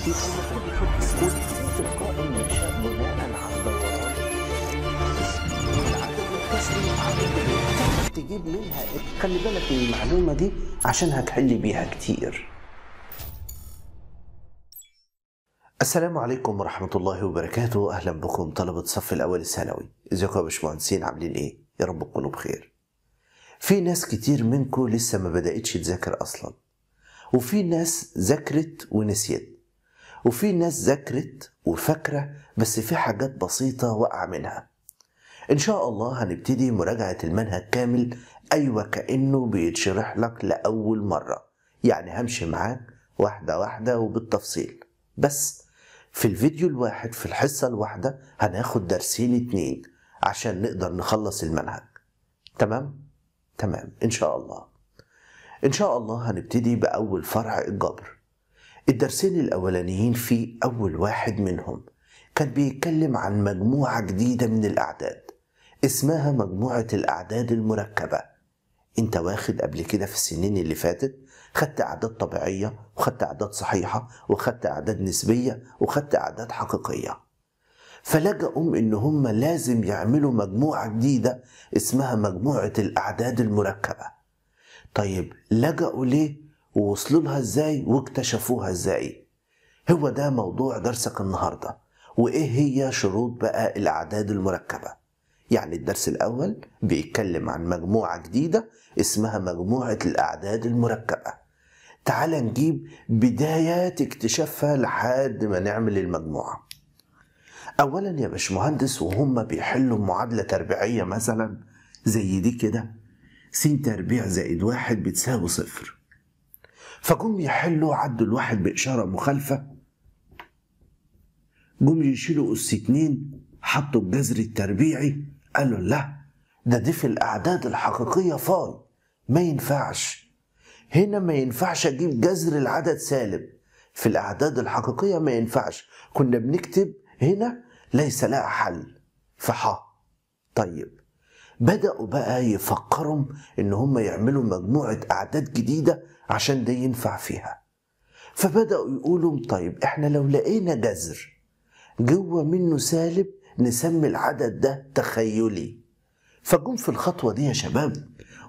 في أن كل بناء على دوران تجيب منها إيه؟ خلي بالك من المعلومة دي عشان هتحل بيها كتير السلام عليكم ورحمة الله وبركاته أهلا بكم طلبة الصف الأول الثانوي ازيكم يا باشمهندسين عاملين ايه يا رب تكونوا بخير في ناس كتير منكم لسه ما بدأتش تذاكر أصلا وفي ناس ذاكرت ونسيت وفي ناس ذاكرت وفاكرة بس في حاجات بسيطة وقع منها إن شاء الله هنبتدي مراجعة المنهج كامل أيوة كأنه بيتشرح لك لأول مرة يعني همشي معاك واحدة واحدة وبالتفصيل بس في الفيديو الواحد في الحصة الواحدة هناخد درسين اتنين عشان نقدر نخلص المنهج تمام؟ تمام إن شاء الله إن شاء الله هنبتدي بأول فرع الجبر الدرسين الأولانيين في أول واحد منهم كان بيتكلم عن مجموعة جديدة من الأعداد اسمها مجموعة الأعداد المركبة أنت واخد قبل كده في السنين اللي فاتت خدت أعداد طبيعية وخدت أعداد صحيحة وخدت أعداد نسبية وخدت أعداد حقيقية فلجأوا إن هم لازم يعملوا مجموعة جديدة اسمها مجموعة الأعداد المركبة طيب لجأوا ليه؟ ووصلوا لها ازاي واكتشفوها ازاي هو ده موضوع درسك النهارده وايه هي شروط بقى الاعداد المركبه يعني الدرس الاول بيتكلم عن مجموعه جديده اسمها مجموعه الاعداد المركبه تعال نجيب بدايات اكتشافها لحد ما نعمل المجموعه اولا يا باشمهندس وهم بيحلوا معادله تربيعيه مثلا زي دي كده س تربيع زائد واحد بتساوي صفر فجم يحلوا عدوا الواحد بإشارة مخالفة جم يشيلوا أس اتنين حطوا الجذر التربيعي قالوا لا ده دي في الأعداد الحقيقية فاي ما ينفعش هنا ما ينفعش أجيب جذر العدد سالب في الأعداد الحقيقية ما ينفعش كنا بنكتب هنا ليس لها حل فحا طيب بدأوا بقى يفكروا إن هم يعملوا مجموعة أعداد جديدة عشان ده ينفع فيها فبدأوا يقولوا طيب احنا لو لقينا جذر جوه منه سالب نسمي العدد ده تخيلي فجم في الخطوة دي يا شباب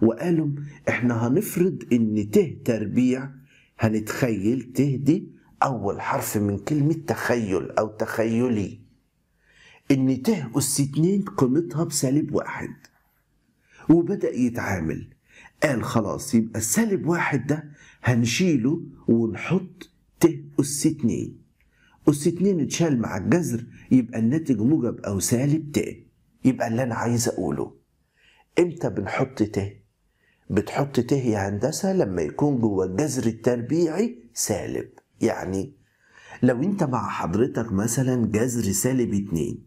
وقالوا احنا هنفرض ان ت تربيع هنتخيل ت دي اول حرف من كلمة تخيل او تخيلي ان ت اس اتنين قيمتها بسالب واحد وبدأ يتعامل قال خلاص يبقى السالب واحد ده هنشيله ونحط ت أس اتنين أس اتنين اتشال مع الجذر يبقى الناتج موجب أو سالب ت يبقى اللي أنا عايز أقوله إمتى بنحط ت؟ بتحط ت يا هندسة لما يكون جوه الجذر التربيعي سالب يعني لو انت مع حضرتك مثلا جذر سالب اتنين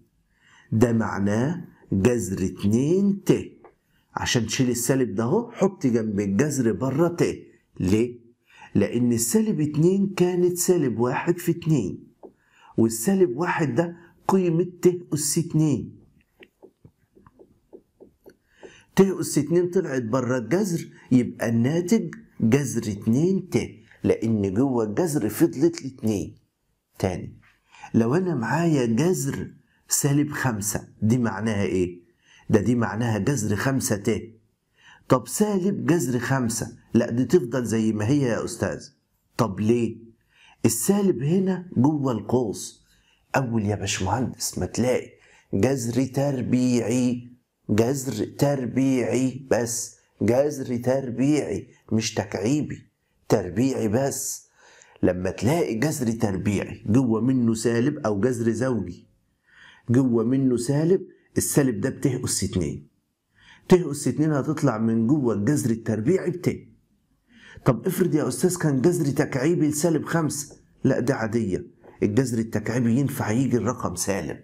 ده معناه جذر اتنين ت عشان تشيل السالب ده اهو حط جنب الجذر بره ت ليه؟ لأن السالب اتنين كانت سالب واحد في اتنين والسالب واحد ده قيمة ت أس اتنين ت أس اتنين طلعت بره الجذر يبقى الناتج جذر اتنين ت لأن جوه الجذر فضلت الاتنين تاني لو أنا معايا جذر سالب خمسة دي معناها إيه؟ ده دي معناها جذر خمسة ت طب سالب جذر خمسة لا دي تفضل زي ما هي يا أستاذ طب ليه السالب هنا جوه القوس أول يا باشمهندس ما تلاقي جذر تربيعي جذر تربيعي بس جذر تربيعي مش تكعيبي تربيعي بس لما تلاقي جذر تربيعي جوه منه سالب او جذر زوجي جوه منه سالب السالب ده بتهقص اتنين تهقص اتنين هتطلع من جوه الجذر التربيعي بت طب افرض يا استاذ كان جذر تكعيبي لسالب خمسة لا ده عادية الجذر التكعيبي ينفع يجي الرقم سالب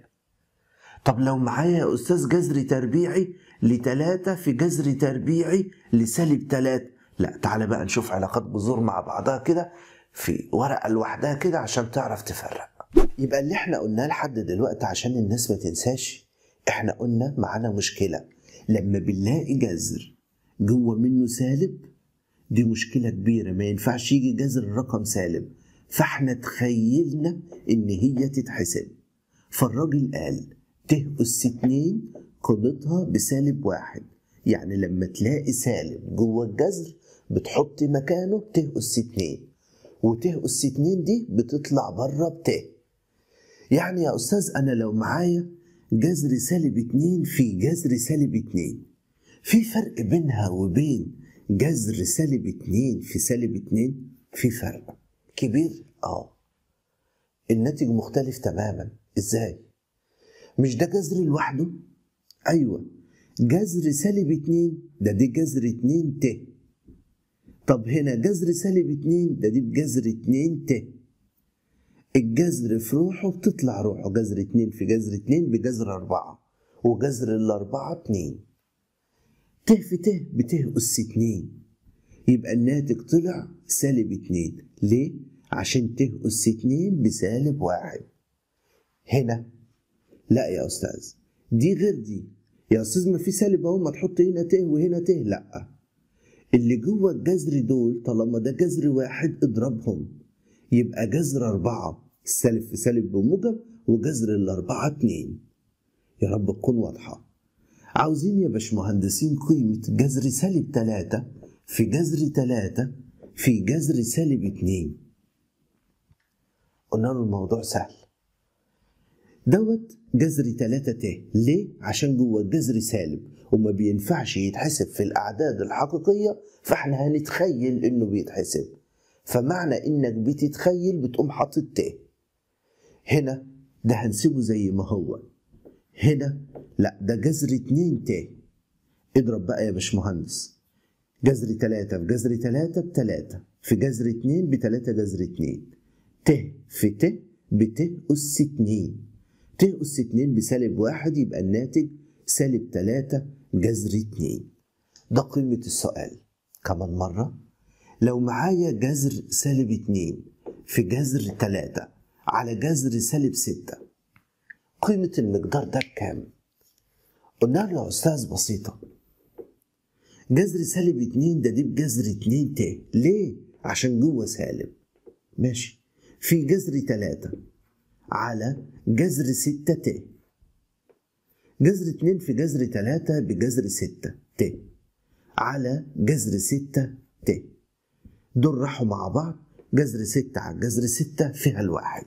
طب لو معايا يا استاذ جذر تربيعي لتلاتة في جذر تربيعي لسالب تلاتة لا تعالى بقى نشوف علاقات بذور مع بعضها كده في ورقة لوحدها كده عشان تعرف تفرق يبقى اللي احنا قلناه لحد دلوقتي عشان الناس ما تنساش احنا قلنا معانا مشكله لما بنلاقي جذر جوه منه سالب دي مشكله كبيره ما ينفعش يجي جذر رقم سالب فاحنا تخيلنا ان هي تتحسب فالراجل قال اس اتنين قيمتها بسالب واحد يعني لما تلاقي سالب جوه الجذر بتحط مكانه تهقس اتنين وتهقس اتنين دي بتطلع بره بت يعني يا استاذ انا لو معايا جذر سالب اتنين في جذر سالب اتنين في فرق بينها وبين جذر سالب اتنين في سالب اتنين في فرق كبير اه الناتج مختلف تماما ازاي مش ده جذر لوحده ايوه جذر سالب اتنين ده دي جذر اتنين ت طب هنا جذر سالب اتنين ده دي بجذر اتنين ت الجذر في روحه بتطلع روحه جذر اتنين في جذر اتنين بجذر أربعة وجذر الأربعة اتنين ت في ت بته أس اتنين يبقى الناتج طلع سالب اتنين ليه؟ عشان ت أس اتنين بسالب واحد هنا لا يا أستاذ دي غير دي يا أستاذ ما في سالب أهو ما تحط هنا ت وهنا ت لأ اللي جوه الجذر دول طالما ده جذر واحد اضربهم يبقى جذر أربعة سالب في سالب بموجب وجذر الأربعة اتنين يا رب تكون واضحة عاوزين يا باشمهندسين قيمة جذر سالب تلاتة في جذر تلاتة في جذر سالب اتنين قلنا له الموضوع سهل دوت جذر تلاتة ت ليه؟ عشان جوه الجذر سالب وما بينفعش يتحسب في الأعداد الحقيقية فاحنا هنتخيل إنه بيتحسب فمعنى انك بتتخيل بتقوم حاطط ت هنا ده هنسيبه زي ما هو هنا لا ده جذر 2 ت اضرب بقى يا باشمهندس جذر 3 في جذر 3 ب 3 في جذر 2 ب 3 جذر 2 ت في ت بت أس 2 ت أس 2 بسالب واحد يبقى الناتج سالب 3 جذر 2 ده قيمة السؤال كمان مرة لو معايا جذر سالب اتنين في جذر تلاتة على جذر سالب ستة قيمة المقدار ده بكام؟ قلنا له يا أستاذ بسيطة جذر سالب اتنين ده دي بجذر اتنين ت ليه؟ عشان جوه سالب ماشي في جذر تلاتة على جذر ستة ت جذر اتنين في جذر تلاتة بجذر ستة ت على جذر ستة ت دول راحوا مع بعض جذر ستة على جذر ستة فيها الواحد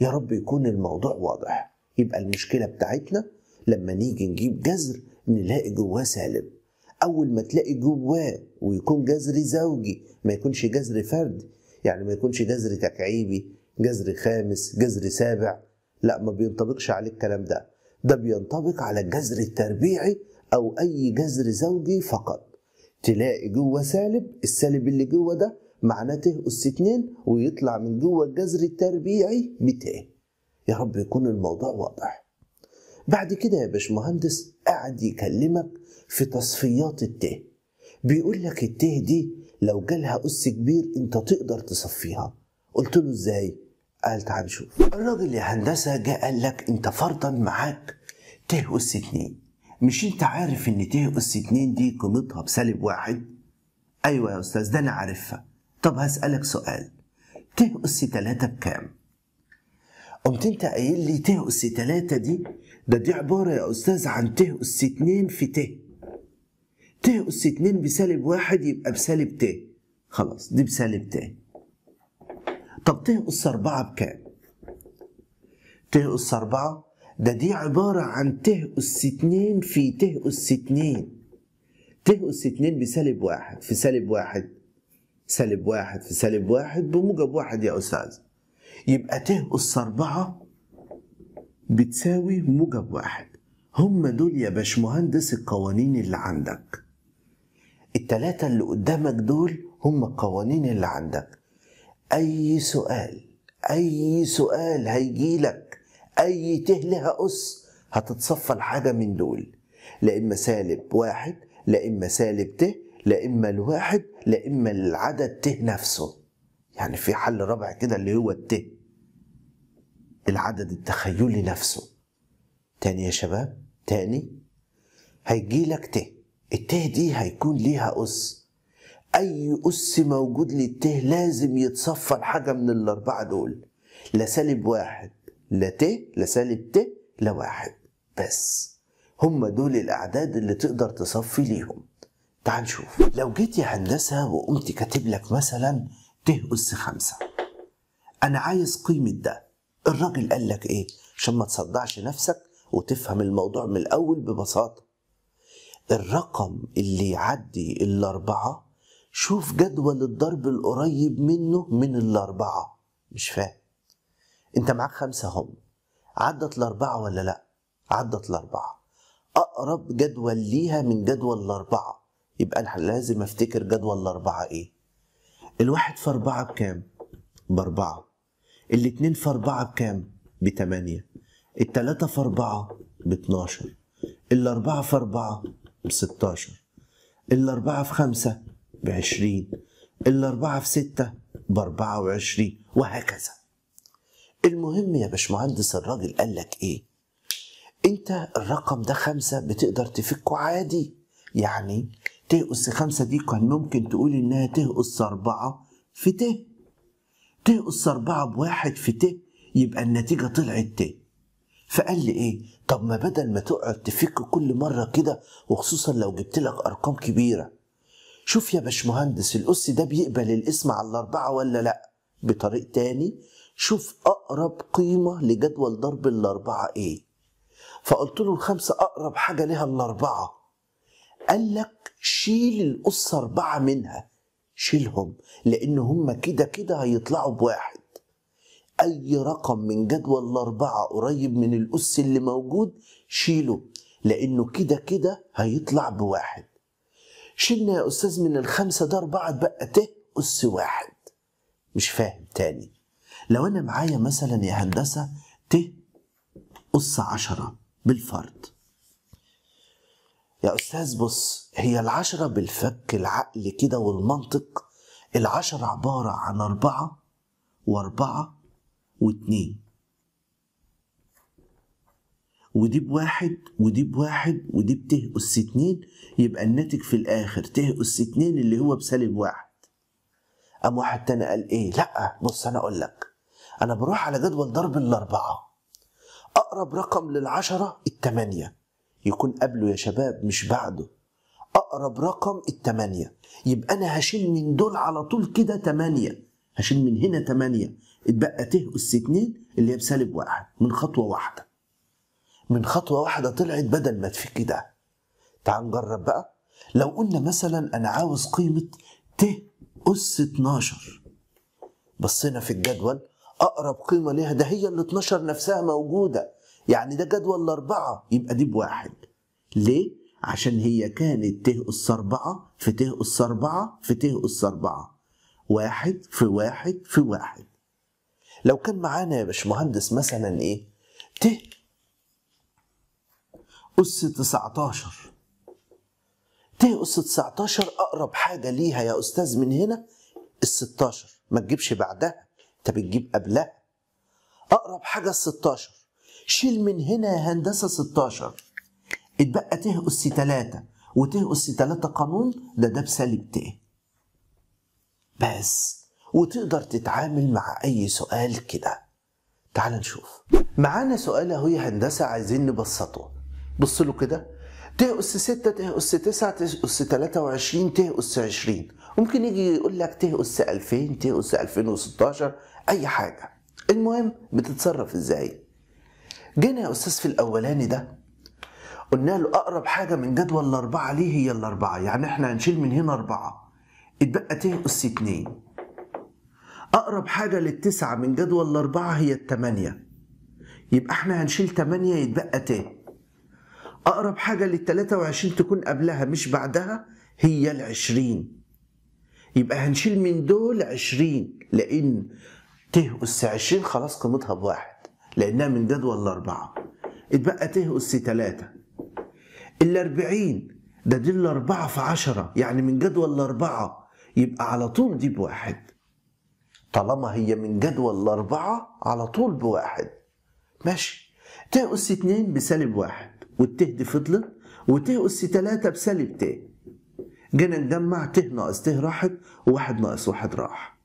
يا رب يكون الموضوع واضح يبقى المشكلة بتاعتنا لما نيجي نجيب جذر نلاقي جواه سالب أول ما تلاقي جواه ويكون جذر زوجي ما يكونش جذر فردي يعني ما يكونش جذر تكعيبي جذر خامس جذر سابع لا ما بينطبقش عليه الكلام ده ده بينطبق على الجذر التربيعي أو أي جذر زوجي فقط تلاقي جوه سالب السالب اللي جوه ده معناته أس 2 ويطلع من جوه الجذر التربيعي بتاعي يا رب يكون الموضوع واضح بعد كده يا باشمهندس قاعد يكلمك في تصفيات الت بيقول لك الت دي لو جالها أس كبير أنت تقدر تصفيها قلت له إزاي؟ قال تعال شوف الراجل يا هندسة جه قال لك أنت فرضا معاك ت أس 2 مش انت عارف ان ت اس 2 دي قيمتها بسالب واحد ايوه يا استاذ ده انا عارفها طب هسألك سؤال ت اس 3 بكام قمت انت قايل لي ت اس 3 دي ده دي عبارة يا استاذ عن ت اس 2 في ت ت اس 2 بسالب واحد يبقى بسالب ت خلاص دي بسالب ت طب ت اس 4 بكام؟ ت اس 4 ده دي عبارة عن ته أس اتنين في ته أس اتنين ته أس اتنين بسالب واحد في سالب واحد سالب واحد في سالب واحد بموجب واحد يا أستاذ يبقى ته أس أربعة بتساوي موجب واحد هم دول يا باشمهندس القوانين اللي عندك التلاتة اللي قدامك دول هم القوانين اللي عندك أي سؤال أي سؤال هيجيلك اي ته لها اس هتتصفى الحاجة من دول لا اما سالب واحد لا اما سالب ت لا اما الواحد لا اما العدد ت نفسه يعني في حل رابع كده اللي هو الت العدد التخيلي نفسه تاني يا شباب تاني هيجي لك ت الت دي هيكون ليها أس أي أس موجود للت لازم يتصفى الحاجه من الأربعة دول لا سالب واحد لا ت لسالب ت لواحد بس هم دول الأعداد اللي تقدر تصفي ليهم تعال نشوف لو جيت يا هندسة وقمت كاتب لك مثلا ت أس خمسة أنا عايز قيمة ده الراجل قال لك إيه عشان ما تصدعش نفسك وتفهم الموضوع من الأول ببساطة الرقم اللي يعدي الأربعة شوف جدول الضرب القريب منه من الأربعة مش فاهم انت معاك خمسه هم عدت الاربعه ولا لا عدت الاربعه اقرب جدول ليها من جدول الاربعه يبقى انا لازم افتكر جدول الاربعه ايه الواحد في اربعه بكام باربعه الاتنين في اربعه بكام بتمانيه التلاته في اربعه باتناشر الاربعه في اربعه بستاشر الاربعه في خمسه بعشرين الاربعه في سته باربعه وعشرين وهكذا المهم يا باشمهندس الراجل قال لك ايه انت الرقم ده خمسة بتقدر تفكه عادي يعني تقص خمسة دي كان ممكن تقول انها تقص اربعة في ت تقص اربعة بواحد في ت يبقى النتيجة طلعت ت فقال لي ايه طب ما بدل ما تقعد تفك كل مرة كده وخصوصا لو جبت لك ارقام كبيرة شوف يا باشمهندس الأس ده بيقبل الاسم على الأربعة ولا لأ بطريق تاني شوف اقرب قيمه لجدول ضرب الاربعه ايه فقلت له الخمسه اقرب حاجه ليها الاربعه قال لك شيل القصه أربعة منها شيلهم لأن هم كده كده هيطلعوا بواحد أي رقم من جدول الأربعة قريب من الأس اللي موجود شيله لأنه كده كده هيطلع بواحد شلنا يا أستاذ من الخمسة ده أربعة بقى ت أس واحد مش فاهم تاني لو انا معايا مثلا يا هندسه ت أس عشرة بالفرد يا أستاذ بص هي العشرة بالفك العقل كده والمنطق العشرة عبارة عن أربعة وأربعة واتنين ودي بواحد ودي بواحد ودي بته أس اتنين يبقى الناتج في الآخر ته أس اتنين اللي هو بسالب واحد أم واحد تاني قال إيه؟ لأ بص أنا أقول لك انا بروح على جدول ضرب الاربعه اقرب رقم للعشره التمانيه يكون قبله يا شباب مش بعده اقرب رقم التمانيه يبقى انا هشيل من دول على طول كده تمانيه هشيل من هنا تمانيه اتبقى ت اس 2 اللي هي بسالب واحد من خطوه واحده من خطوه واحده طلعت بدل ما تفك ده تعال نجرب بقى لو قلنا مثلا انا عاوز قيمه ت اس 12 بصينا في الجدول اقرب قيمه ليها ده هي ال 12 نفسها موجوده يعني ده جدول الاربعه يبقى دي بواحد ليه؟ عشان هي كانت ت اس 4 في ت اس 4 في ت اس 4 واحد في واحد في واحد لو كان معانا يا باشمهندس مثلا ايه؟ ت اس 19 ت اس 19 اقرب حاجه ليها يا استاذ من هنا ال 16 ما تجيبش بعدها انت بتجيب قبلها اقرب حاجه الستاشر 16 شيل من هنا يا هندسه 16 اتبقى ته اس تلاتة وته اس تلاتة قانون ده ده بسالب ت بس وتقدر تتعامل مع اي سؤال كده تعال نشوف معانا سؤال اهو يا هندسه عايزين نبسطه بص له كده ت اس 6 ت اس 9 ت اس 23 ت اس 20 ممكن يجي يقول لك ت اس 2000 ت اس 2016 اي حاجه المهم بتتصرف ازاي جينا يا استاذ في الاولاني ده قلنا له اقرب حاجه من جدول الاربعه ليه هي الاربعه يعني احنا هنشيل من هنا اربعه اتبقى ت اس 2 اقرب حاجه للتسعه من جدول الاربعه هي الثمانيه يبقى احنا هنشيل 8 يتبقى ت اقرب حاجه لل 23 تكون قبلها مش بعدها هي ال 20 يبقى هنشيل من دول 20 لان ت أس 20 خلاص قيمتها بواحد لأنها من جدول الأربعة اتبقى ت أس 3 ال 40 ده دي الأربعة في 10 يعني من جدول الأربعة يبقى على طول دي بواحد طالما هي من جدول الأربعة على طول بواحد ماشي ت أس 2 بسالب واحد والت دي فضلت وت أس 3 بسالب ت جينا نجمع ت ناقص ت راحت وواحد ناقص واحد راح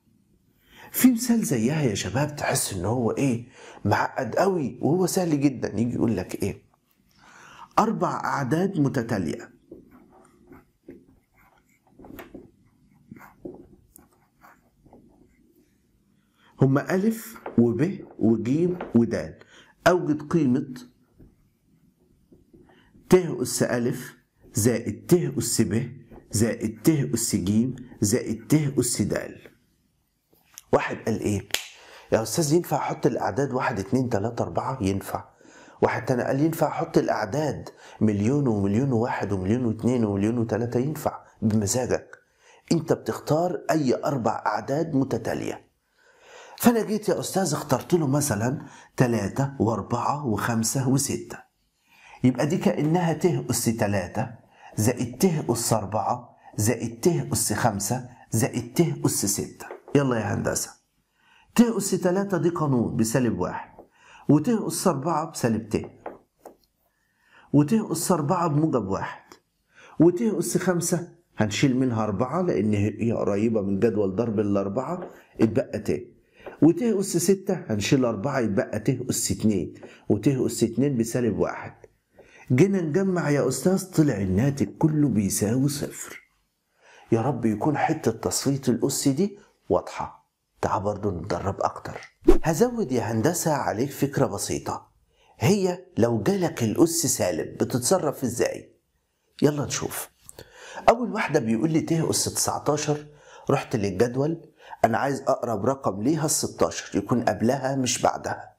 في مثال زيها يا شباب تحس ان هو ايه معقد قوي وهو سهل جدا يجي يقول لك ايه اربع اعداد متتاليه هما ألف وب وجيم ودال أوجد قيمة ت أس ألف زائد ت أس ب زائد ت أس ج زائد ت أس د واحد قال ايه يا استاذ ينفع احط الاعداد واحد اتنين تلاتة اربعة ينفع واحد تاني قال ينفع احط الاعداد مليون ومليون وواحد ومليون واتنين ومليون وتلاتة ينفع بمزاجك انت بتختار اي اربع اعداد متتاليه فانا جيت يا استاذ اخترت له مثلا تلاتة واربعة وخمسة وستة يبقى دي كأنها ت أس تلاتة زائد ت أس أربعة زائد ت أس خمسة زائد ت أس ستة يلا يا هندسة تقص تلاتة دي قانون بسالب واحد أس أربعة بسالب ت أس أربعة بموجب واحد أس خمسة هنشيل منها أربعة لأن هي قريبة من جدول ضرب الأربعة اتبقى ت وت أس ستة هنشيل أربعة يتبقى ت أس اتنين وت أس اتنين بسالب واحد جينا نجمع يا أستاذ طلع الناتج كله بيساوي صفر يا رب يكون حتة تصفية الأس دي واضحة تعال برضه نتدرب أكتر هزود يا هندسة عليك فكرة بسيطة هي لو جالك الأس سالب بتتصرف إزاي؟ يلا نشوف أول واحدة بيقول لي ته أس 19 رحت للجدول أنا عايز أقرب رقم ليها ال 16 يكون قبلها مش بعدها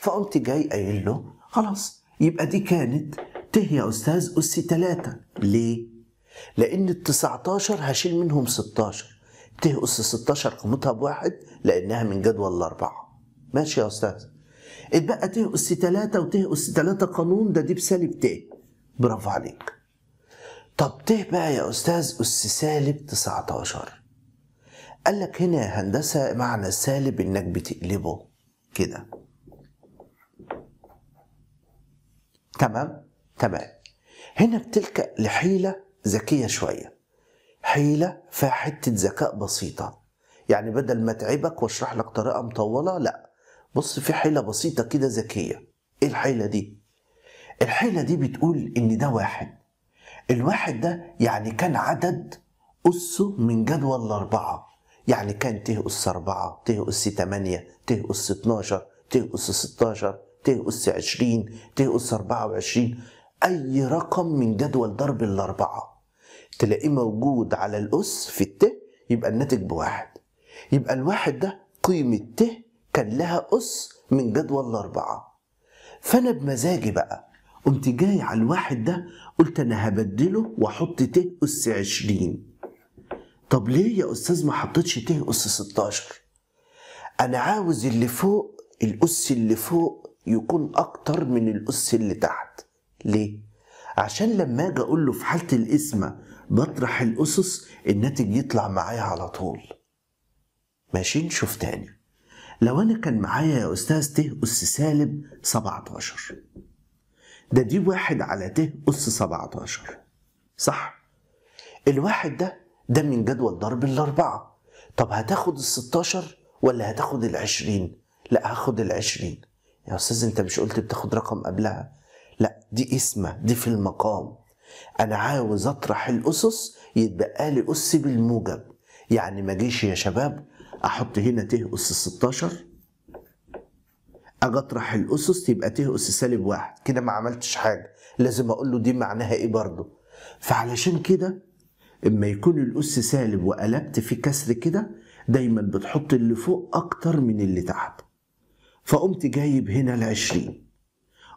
فقمت جاي قايل له خلاص يبقى دي كانت ته يا أستاذ أس 3 ليه؟ لأن ال 19 هشيل منهم 16 تقص 16 قيمتها بواحد لانها من جدول الاربعه ماشي يا استاذ اتبقى تقص 3 وتهقص 3 قانون ده دي بسالب ت برافو عليك طب ت بقى يا استاذ اس سالب 19 قال لك هنا يا هندسه معنى سالب انك بتقلبه كده تمام تمام هنا بتلجأ لحيله ذكيه شويه حيلة فيها حتة ذكاء بسيطة يعني بدل ما اتعبك واشرح لك طريقة مطولة لا بص في حيلة بسيطة كده ذكية ايه الحيلة دي؟ الحيلة دي بتقول ان ده واحد الواحد ده يعني كان عدد أسه من جدول الأربعة يعني كان ت أس أربعة ت أس تمانية ت أس اتناشر ت أس ستاشر ت أس عشرين ت أس أربعة وعشرين أي رقم من جدول ضرب الأربعة تلاقيه موجود على الأس في الت يبقى الناتج بواحد يبقى الواحد ده قيمة ت كان لها أس من جدول الأربعة فأنا بمزاجي بقى قمت جاي على الواحد ده قلت أنا هبدله وأحط ت أس 20 طب ليه يا أستاذ ما حطيتش ت أس 16 أنا عاوز اللي فوق الأس اللي فوق يكون أكتر من الأس اللي تحت ليه؟ عشان لما أجي أقول له في حالة القسمة بطرح الاسس الناتج يطلع معايا على طول ماشي نشوف تاني لو انا كان معايا يا استاذ ت اس سالب 17 ده دي واحد على ت اس 17 صح الواحد ده ده من جدول ضرب الاربعه طب هتاخد ال 16 ولا هتاخد ال 20 لا هاخد ال 20 يا استاذ انت مش قلت بتاخد رقم قبلها لا دي اسمه دي في المقام انا عاوز اطرح الاسس يتبقى لي اس بالموجب يعني ما جيش يا شباب احط هنا ت اس 16 اجي اطرح الاسس تبقى ت اس سالب واحد كده ما عملتش حاجه لازم اقول له دي معناها ايه برضه فعلشان كده اما يكون الاس سالب وقلبت في كسر كده دايما بتحط اللي فوق اكتر من اللي تحت فقمت جايب هنا العشرين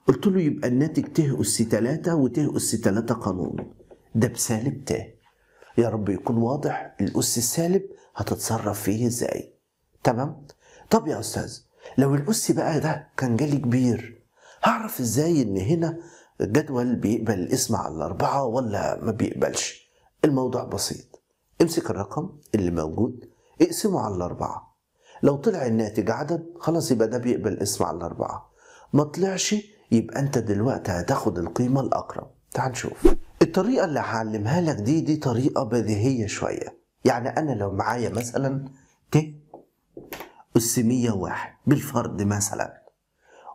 قلت له يبقى الناتج ت أس 3 وت أس 3 قانون ده بسالب ت يا رب يكون واضح الأس السالب هتتصرف فيه ازاي تمام طب يا أستاذ لو الأس بقى ده كان جالي كبير هعرف ازاي ان هنا الجدول بيقبل الاسم على الأربعة ولا ما بيقبلش الموضوع بسيط امسك الرقم اللي موجود اقسمه على الأربعة لو طلع الناتج عدد خلاص يبقى ده بيقبل القسم على الأربعة ما طلعش يبقى انت دلوقتي هتاخد القيمه الاقرب تعال نشوف الطريقه اللي هعلمها لك دي دي طريقه بديهيه شويه يعني انا لو معايا مثلا ت اس 101 بالفرد مثلا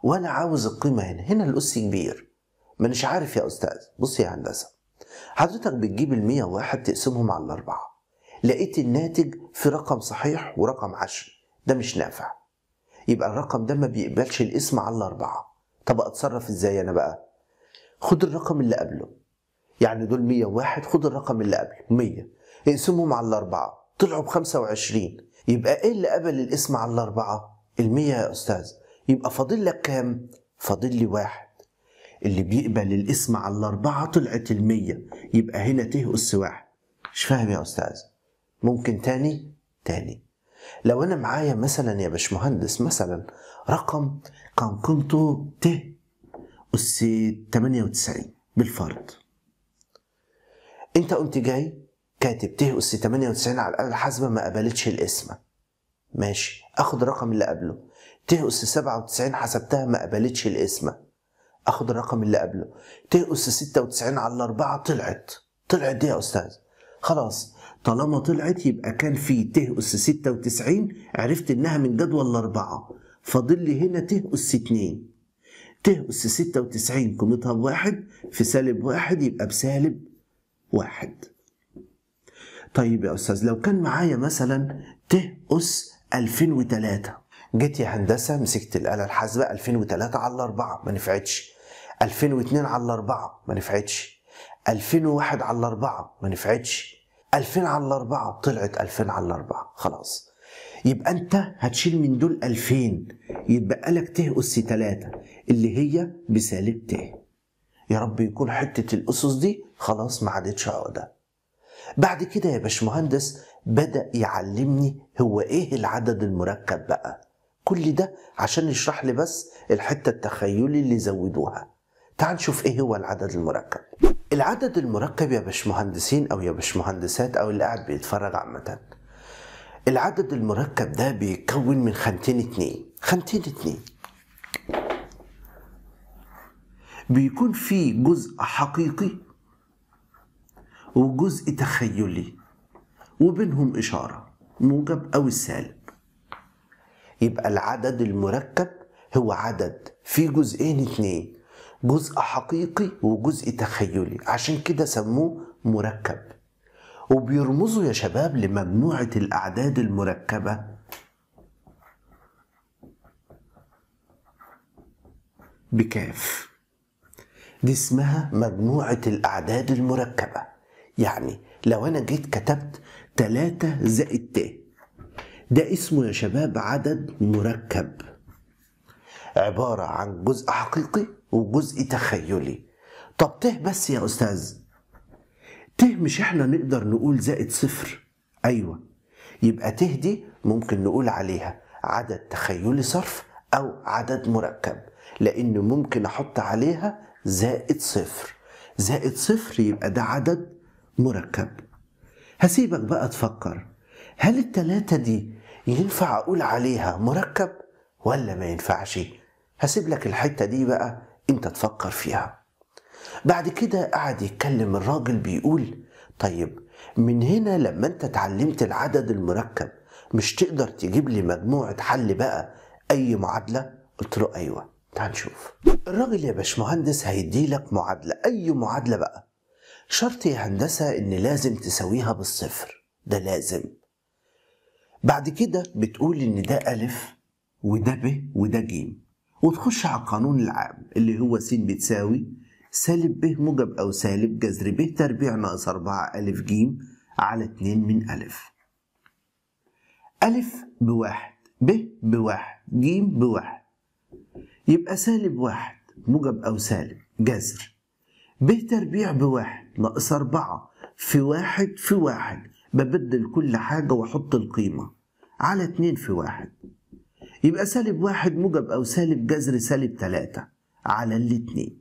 وانا عاوز القيمه هنا هنا الاس كبير مانيش عارف يا استاذ بص يا هندسه حضرتك بتجيب ال 101 تقسمهم على الاربعه لقيت الناتج في رقم صحيح ورقم عشر ده مش نافع يبقى الرقم ده ما بيقبلش القسم على الاربعه طب اتصرف ازاي انا بقى خد الرقم اللي قبله يعني دول 101 خد الرقم اللي قبله 100 اقسمهم على الاربعه طلعوا ب 25 يبقى ايه اللي قبل الاسم على الاربعه ال 100 يا استاذ يبقى فاضل لك كام فاضل لي واحد اللي بيقبل الاسم على الاربعه طلعت ال 100 يبقى هنا اس واحد مش فاهم يا استاذ ممكن تاني تاني لو انا معايا مثلا يا باشمهندس مثلا رقم كان قيمته ت أس 98 بالفرض أنت قمت جاي كاتب ت أس 98 على الآلة الحاسبة ما قبلتش القسمة ماشي آخد الرقم اللي قبله ت أس 97 حسبتها ما قبلتش القسمة آخد الرقم اللي قبله ت أس 96 على الأربعة طلعت طلعت دي يا أستاذ خلاص طالما طلعت يبقى كان في ت أس 96 عرفت إنها من جدول الأربعة فاضل لي هنا ت أس 2 ت أس 96 قيمتها بواحد في سالب واحد يبقى بسالب واحد طيب يا أستاذ لو كان معايا مثلا ت أس 2003 جيت يا هندسة مسكت الآلة الحاسبة 2003 على 4 ما نفعتش 2002 على 4 ما نفعتش 2001 على 4 ما نفعتش 2000 على 4 طلعت 2000 على 4 خلاص يبقى انت هتشيل من دول 2000 يتبقى لك ت اس 3 اللي هي بسالب ت يا رب يكون حته الاسس دي خلاص ما عادتش عقده بعد كده يا باشمهندس بدا يعلمني هو ايه العدد المركب بقى كل ده عشان يشرح لي بس الحته التخيلي اللي زودوها تعال نشوف ايه هو العدد المركب العدد المركب يا باشمهندسين او يا باشمهندسات او اللي قاعد بيتفرج عامه العدد المركب ده بيتكون من خانتين اتنين خانتين اتنين بيكون في جزء حقيقي وجزء تخيلي وبينهم إشارة موجب أو السالب يبقى العدد المركب هو عدد فيه جزئين اتنين جزء حقيقي وجزء تخيلي عشان كده سموه مركب وبيرمزوا يا شباب لمجموعة الأعداد المركبة بكاف دي اسمها مجموعة الأعداد المركبة يعني لو أنا جيت كتبت 3 زائد ت ده اسمه يا شباب عدد مركب عبارة عن جزء حقيقي وجزء تخيلي طب ت بس يا أستاذ ت مش احنا نقدر نقول زائد صفر ايوه يبقى ت دي ممكن نقول عليها عدد تخيلي صرف او عدد مركب لان ممكن احط عليها زائد صفر زائد صفر يبقى ده عدد مركب هسيبك بقى تفكر هل التلاتة دي ينفع اقول عليها مركب ولا ما ينفعش هسيب لك الحتة دي بقى انت تفكر فيها بعد كده قعد يتكلم الراجل بيقول طيب من هنا لما انت اتعلمت العدد المركب مش تقدر تجيب لي مجموعة حل بقى أي معادلة؟ قلت له أيوة تعال نشوف الراجل يا باشمهندس هيدي لك معادلة أي معادلة بقى شرط يا هندسة إن لازم تساويها بالصفر ده لازم بعد كده بتقول إن ده ألف وده ب وده ج وتخش على القانون العام اللي هو س بتساوي سالب ب موجب أو سالب جذر ب تربيع ناقص 4 ألف ج على 2 من ألف ألف بواحد ب بواحد ج بواحد يبقى سالب واحد موجب أو سالب جذر ب تربيع بواحد ناقص أربعة في واحد في واحد ببدل كل حاجة وأحط القيمة على اتنين في واحد يبقى سالب واحد موجب أو سالب جذر سالب تلاتة على الاتنين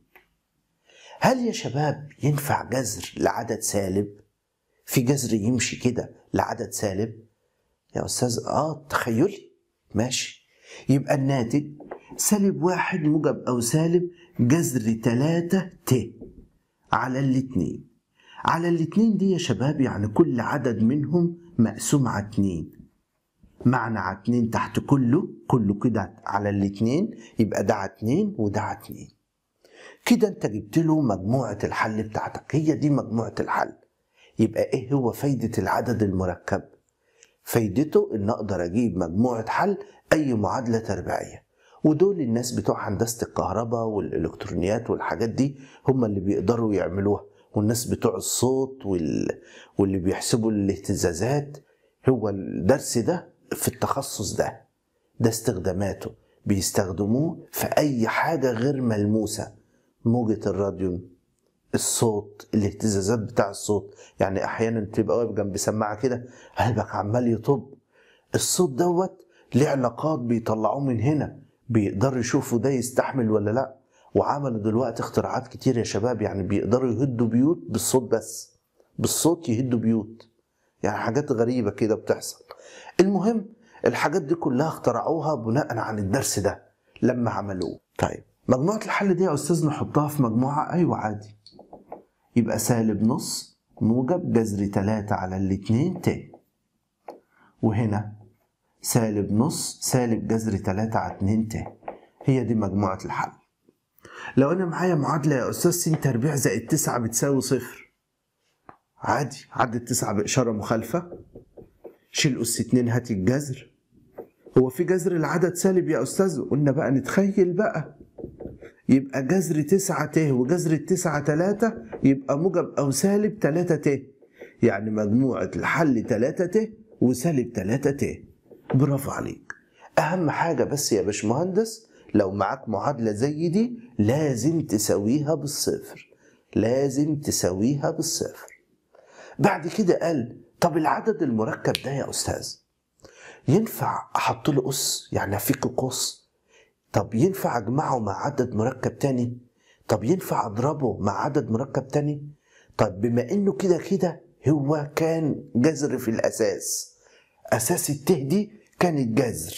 هل يا شباب ينفع جذر لعدد سالب في جذر يمشي كده لعدد سالب يا استاذ اه تخيلي ماشي يبقى الناتج سالب واحد موجب او سالب جذر تلاتة ت على الاتنين على الاتنين دي يا شباب يعني كل عدد منهم مقسوم على اتنين معنى على اتنين تحت كله كله كده على الاتنين يبقى ده على اتنين وده على اتنين كده انت جبت له مجموعة الحل بتاعتك هي دي مجموعة الحل يبقى ايه هو فايدة العدد المركب فايدته ان اقدر اجيب مجموعة حل اي معادلة تربيعية ودول الناس بتوع هندسة الكهرباء والالكترونيات والحاجات دي هم اللي بيقدروا يعملوها والناس بتوع الصوت وال... واللي بيحسبوا الاهتزازات هو الدرس ده في التخصص ده ده استخداماته بيستخدموه في اي حاجة غير ملموسة موجة الراديوم الصوت الاهتزازات بتاع الصوت يعني احيانا تبقى واقف جنب سماعه كده قلبك عمال يطب الصوت دوت ليه علاقات بيطلعوه من هنا بيقدروا يشوفوا ده يستحمل ولا لا وعملوا دلوقتي اختراعات كتير يا شباب يعني بيقدروا يهدوا بيوت بالصوت بس بالصوت يهدوا بيوت يعني حاجات غريبة كده بتحصل المهم الحاجات دي كلها اخترعوها بناء عن الدرس ده لما عملوه طيب مجموعة الحل دي يا أستاذ نحطها في مجموعة أيوة عادي يبقى سالب نص موجب جذر تلاتة على الاتنين ت وهنا سالب نص سالب جذر تلاتة على اتنين ت هي دي مجموعة الحل لو أنا معايا معادلة يا أستاذ س تربيع زائد تسعة بتساوي صفر عادي عد التسعة بإشارة مخالفة شيل أس اتنين هات الجذر هو في جذر العدد سالب يا أستاذ قلنا بقى نتخيل بقى يبقى جذر 9 ت وجذر 9 3 يبقى موجب أو سالب 3 ت يعني مجموعة الحل 3 ت وسالب 3 ت برافو عليك أهم حاجة بس يا باشمهندس لو معاك معادلة زي دي لازم تساويها بالصفر لازم تساويها بالصفر بعد كده قال طب العدد المركب ده يا أستاذ ينفع أحط له أس يعني أفك قوس طب ينفع اجمعه مع عدد مركب تاني طب ينفع اضربه مع عدد مركب تاني طب بما انه كده كده هو كان جذر في الاساس اساس الته دي كان الجذر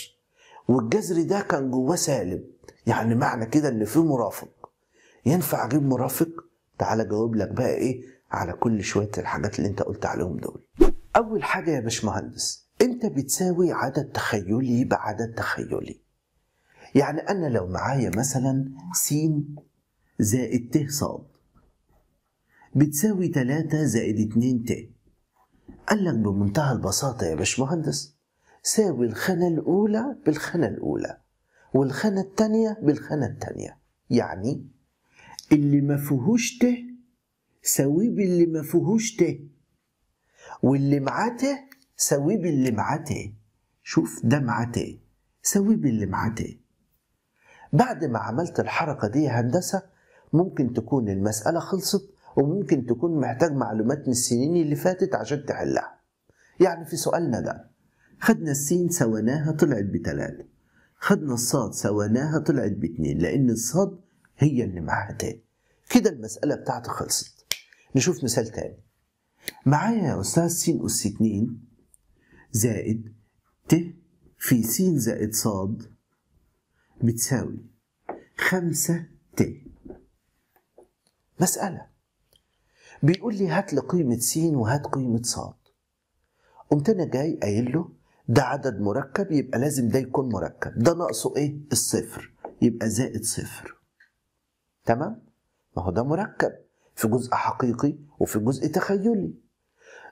والجذر ده كان جواه سالب يعني معنى كده ان في مرافق ينفع اجيب مرافق تعالى جاوب لك بقى ايه على كل شويه الحاجات اللي انت قلت عليهم دول اول حاجه يا باشمهندس انت بتساوي عدد تخيلي بعدد تخيلي يعني أنا لو معايا مثلا س زائد ت ص بتساوي 3 زائد 2 ت قال لك بمنتهى البساطة يا باشمهندس ساوي الخانة الأولى بالخانة الأولى والخانة التانية بالخانة التانية يعني اللي ما فيهوش ت ساويه باللي ما فيهوش ت واللي معاه ت ساويه باللي معاه ت شوف ده معاه ت ساويه باللي معاه ت بعد ما عملت الحركة دي هندسة ممكن تكون المسألة خلصت وممكن تكون محتاج معلومات من السنين اللي فاتت عشان تحلها يعني في سؤالنا ده خدنا السين سويناها طلعت بتلاتة خدنا الصاد سويناها طلعت باتنين لأن الصاد هي اللي معاها تاني كده المسألة بتاعتي خلصت نشوف مثال تاني معايا يا أستاذ سين أس اتنين زائد ت في س زائد صاد بتساوي خمسة ت مسألة بيقول لي هات لي قيمة س وهات قيمة ص قمت أنا جاي قايل له ده عدد مركب يبقى لازم ده يكون مركب ده ناقصه إيه الصفر يبقى زائد صفر تمام ما هو ده مركب في جزء حقيقي وفي جزء تخيلي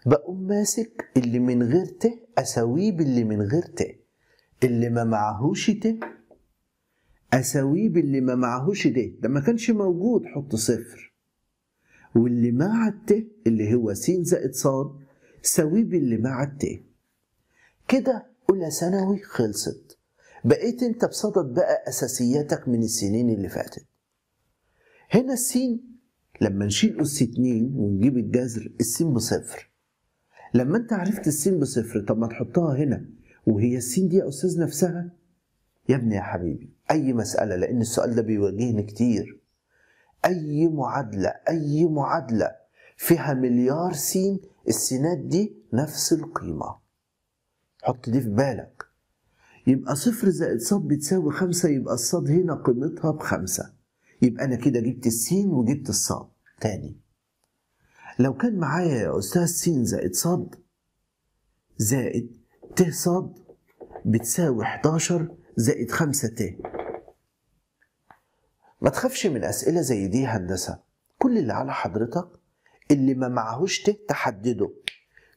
بقوم ماسك اللي من غير ت اساويه باللي من غير ت اللي ما معهوش ت أساويه باللي ما معهوش ده ده ما كانش موجود حط صفر واللي مع الت اللي هو س زائد ص ساويه باللي مع الت كده أولى ثانوي خلصت بقيت أنت بصدد بقى أساسياتك من السنين اللي فاتت هنا السين لما نشيل أس 2 ونجيب الجذر السين بصفر لما أنت عرفت السين بصفر طب ما تحطها هنا وهي السين دي يا أستاذ نفسها يا ابني يا حبيبي أي مسألة لأن السؤال ده بيواجهني كتير أي معادلة أي معادلة فيها مليار سين السينات دي نفس القيمة حط دي في بالك يبقى صفر زائد صاد بتساوي خمسة يبقى الصاد هنا قيمتها بخمسة يبقى أنا كده جبت السين وجبت الصاد تاني لو كان معايا يا أستاذ سين زائد صاد زائد ت صاد بتساوي 11 زائد 5 تي ما تخافش من أسئلة زي دي هندسة كل اللي على حضرتك اللي ما معهوش ت تحدده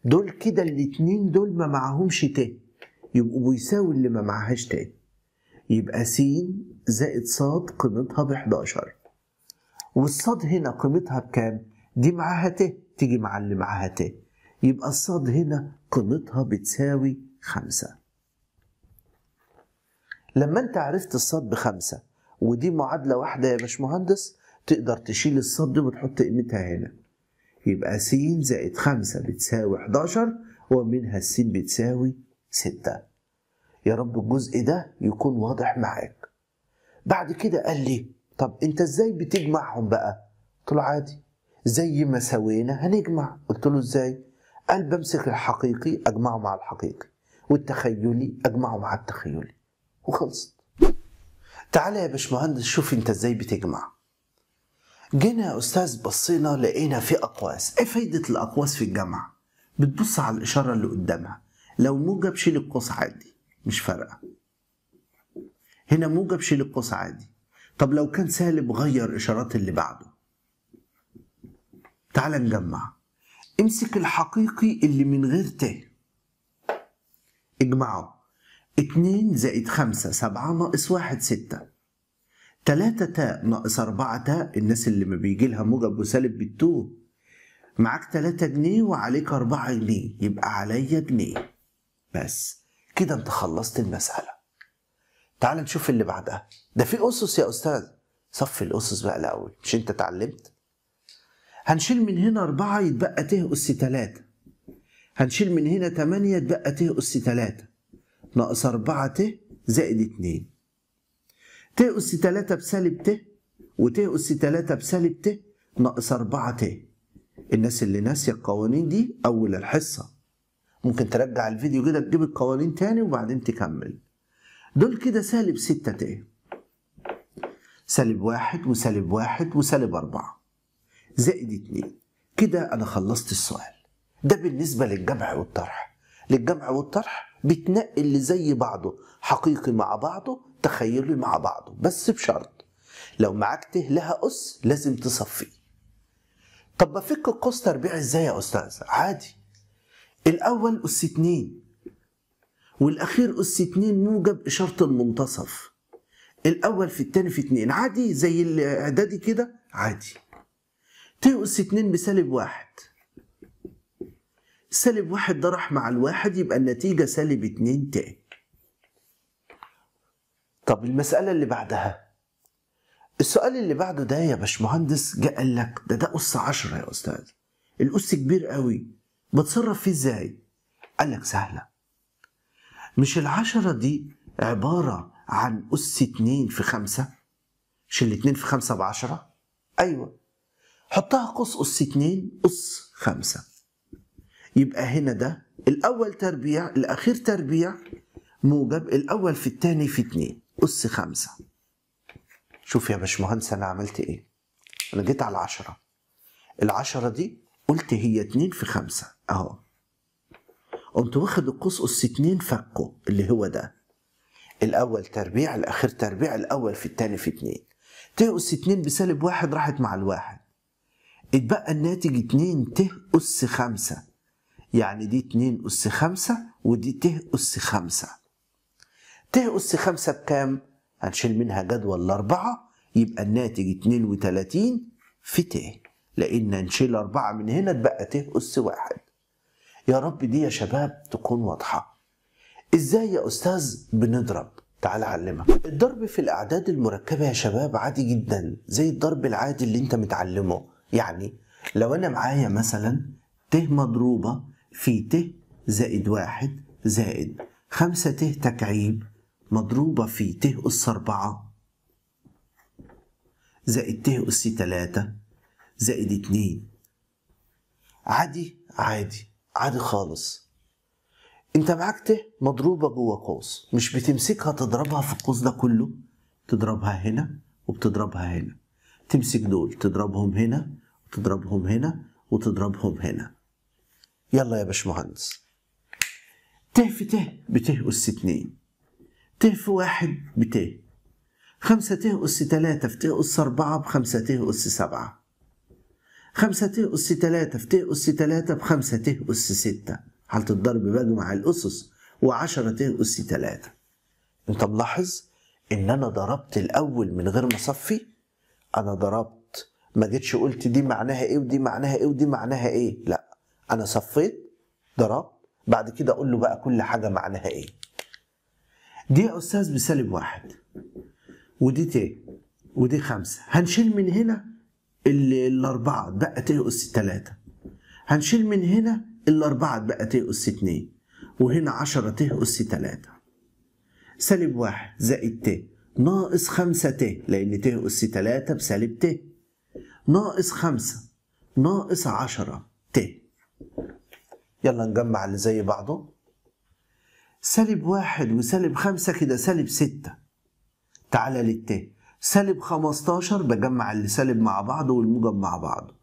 دول كده الاتنين دول ما معهمش ت يبقوا بيساوي اللي ما معهاش ت يبقى س زائد ص قيمتها ب 11 والصاد هنا قيمتها بكام؟ دي معاها ت تيجي مع اللي معاها ت يبقى الصاد هنا قيمتها بتساوي خمسة لما انت عرفت الصاد بخمسة ودي معادلة واحدة يا باشمهندس تقدر تشيل الصاد وتحط قيمتها هنا يبقى س زائد خمسة بتساوي 11 ومنها الس بتساوي 6 يا رب الجزء ده يكون واضح معاك بعد كده قال لي طب انت ازاي بتجمعهم بقى قلت له عادي زي ما سوينا هنجمع قلت له ازاي قال بمسك الحقيقي اجمعه مع الحقيقي والتخيلي اجمعه مع التخيلي وخلصت تعالى يا باشمهندس شوف انت ازاي بتجمع جينا يا استاذ بصينا لقينا في اقواس ايه فايده الاقواس في الجمع بتبص على الاشاره اللي قدامها لو موجب شيل القوس عادي مش فارقه هنا موجب شيل القوس عادي طب لو كان سالب غير اشارات اللي بعده تعالى نجمع امسك الحقيقي اللي من غير ت اجمعه 2 زائد 5 7 ناقص 1 6 3 تاء ناقص 4 تاء الناس اللي ما بيجي لها موجب وسالب بالتو معاك 3 جنيه وعليك 4 جنيه يبقى عليا جنيه بس كده انت خلصت المسألة تعال نشوف اللي بعدها ده في أسس يا أستاذ صف الأسس بقى الأول مش أنت اتعلمت هنشيل من هنا أربعة يتبقى ت أس 3 هنشيل من هنا 8 يتبقى ت أس 3 ناقص 4 ت زائد 2 ت أس 3 بسالب ت وت أس 3 بسالب ت ناقص 4 ت الناس اللي ناسية القوانين دي أول الحصة ممكن ترجع الفيديو كده تجيب القوانين تاني وبعدين تكمل دول كده سالب 6 ت سالب واحد وسالب واحد وسالب أربعة زائد اتنين كده أنا خلصت السؤال ده بالنسبة للجمع والطرح للجمع والطرح بتنقي اللي زي بعضه حقيقي مع بعضه تخيلي مع بعضه بس بشرط لو معاك ته لها أس لازم تصفي طب بفك القوس تربيع ازاي يا أستاذ؟ عادي الأول أس اتنين والأخير أس اتنين موجب إشارة المنتصف الأول في التاني في اتنين عادي زي الإعدادي كده عادي ت أس اتنين بسالب واحد سالب واحد ضرح مع الواحد يبقى النتيجة سالب اتنين تاء طب المسألة اللي بعدها السؤال اللي بعده ده يا باشمهندس جه قال لك ده ده أس عشرة يا أستاذ الأس كبير قوي بتصرف فيه إزاي؟ قال لك سهلة مش العشرة دي عبارة عن أس اتنين في خمسة مش الاتنين في خمسة بعشرة؟ أيوة حطها قص أس اتنين أس خمسة يبقى هنا ده الأول تربيع الأخير تربيع موجب الأول في الثاني في اتنين أس خمسة شوف يا باشمهندس أنا عملت إيه أنا جيت على العشرة العشرة دي قلت هي اتنين في خمسة أهو قمت واخد القوس أس اتنين فكه اللي هو ده الأول تربيع الأخير تربيع الأول في التاني في اتنين ت أس اتنين بسالب واحد راحت مع الواحد اتبقى الناتج اتنين ت أس خمسة يعني دي 2 أس 5 ودي ت أس 5 ت أس 5 بكام؟ هنشيل منها جدول الأربعة يبقى الناتج 32 في ت لأن نشيل أربعة من هنا تبقى ت أس 1 يا رب دي يا شباب تكون واضحة إزاي يا أستاذ بنضرب؟ تعال أعلمك الضرب في الأعداد المركبة يا شباب عادي جدا زي الضرب العادي اللي أنت متعلمه يعني لو أنا معايا مثلا ت مضروبة في ت زائد واحد زائد خمسة ت تكعيب مضروبة في ت أس أربعة زائد ت أس تلاتة زائد اتنين عادي عادي عادي خالص انت معاك ت مضروبة جوه قوس مش بتمسكها تضربها في القوس ده كله تضربها هنا وبتضربها هنا تمسك دول تضربهم هنا وتضربهم هنا وتضربهم هنا يلا يا باشمهندس ته في ته بته أس اتنين ته في واحد بته خمسة ته أس تلاتة في ته أس أربعة بخمسة ته أس سبعة خمسة ته أس تلاتة في ته أس تلاتة بخمسة ته أس ستة حالة الضرب بجمع الأسس وعشرة ته أس تلاتة أنت ملاحظ إن أنا ضربت الأول من غير ما أصفي أنا ضربت ما جيتش قلت دي معناها إيه ودي معناها إيه ودي معناها إيه لأ انا صفيت ضربت بعد كده اقول له بقى كل حاجه معناها ايه دي يا استاذ بسالب واحد ودي تي ودي خمسه هنشيل من هنا الاربعه بقى تي اس ثلاثه هنشيل من هنا الاربعه بقى تي اس اتنين وهنا 10 تي أس 3 سالب واحد زائد ت ناقص 5 ت لأن ت أس 3 بسالب ت ناقص 5 ناقص 10 ت يلا نجمع اللي زي بعضه سالب واحد وسالب خمسة كده سالب ستة تعالى للتاني سالب خمستاشر بجمع اللي سالب مع بعضه والموجب مع بعضه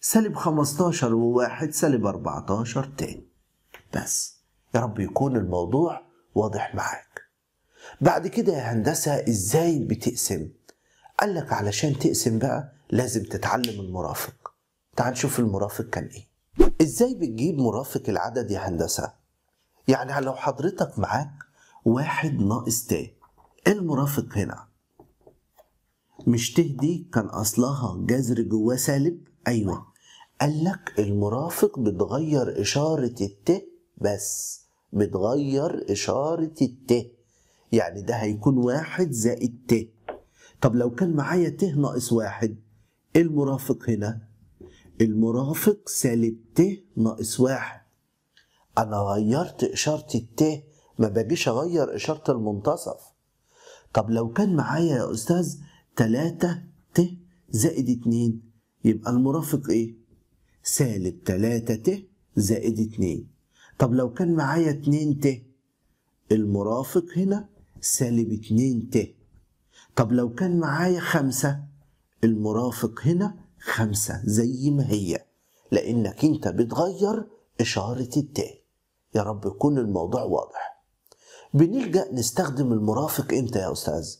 سالب خمستاشر وواحد سالب أربعتاشر تاني بس يا رب يكون الموضوع واضح معاك بعد كده يا هندسة ازاي بتقسم قال لك علشان تقسم بقى لازم تتعلم المرافق تعال نشوف المرافق كان ايه ازاي بتجيب مرافق العدد يا هندسه يعني لو حضرتك معاك واحد ناقص ت إيه المرافق هنا مش ت دي كان اصلها جذر جواه سالب ايوه قال لك المرافق بتغير اشاره الت بس بتغير اشاره الت يعني ده هيكون واحد زائد ت طب لو كان معايا ت ناقص واحد إيه المرافق هنا المرافق سالب ت ناقص واحد انا غيرت اشارة الت ما باجيش اغير اشارة المنتصف طب لو كان معايا يا استاذ تلاتة ت زائد اتنين يبقى المرافق ايه سالب تلاتة ت زائد اتنين طب لو كان معايا اتنين ت المرافق هنا سالب اتنين ت طب لو كان معايا خمسة المرافق هنا خمسة زي ما هي لأنك أنت بتغير إشارة التاء يا رب يكون الموضوع واضح بنلجأ نستخدم المرافق إمتى يا أستاذ؟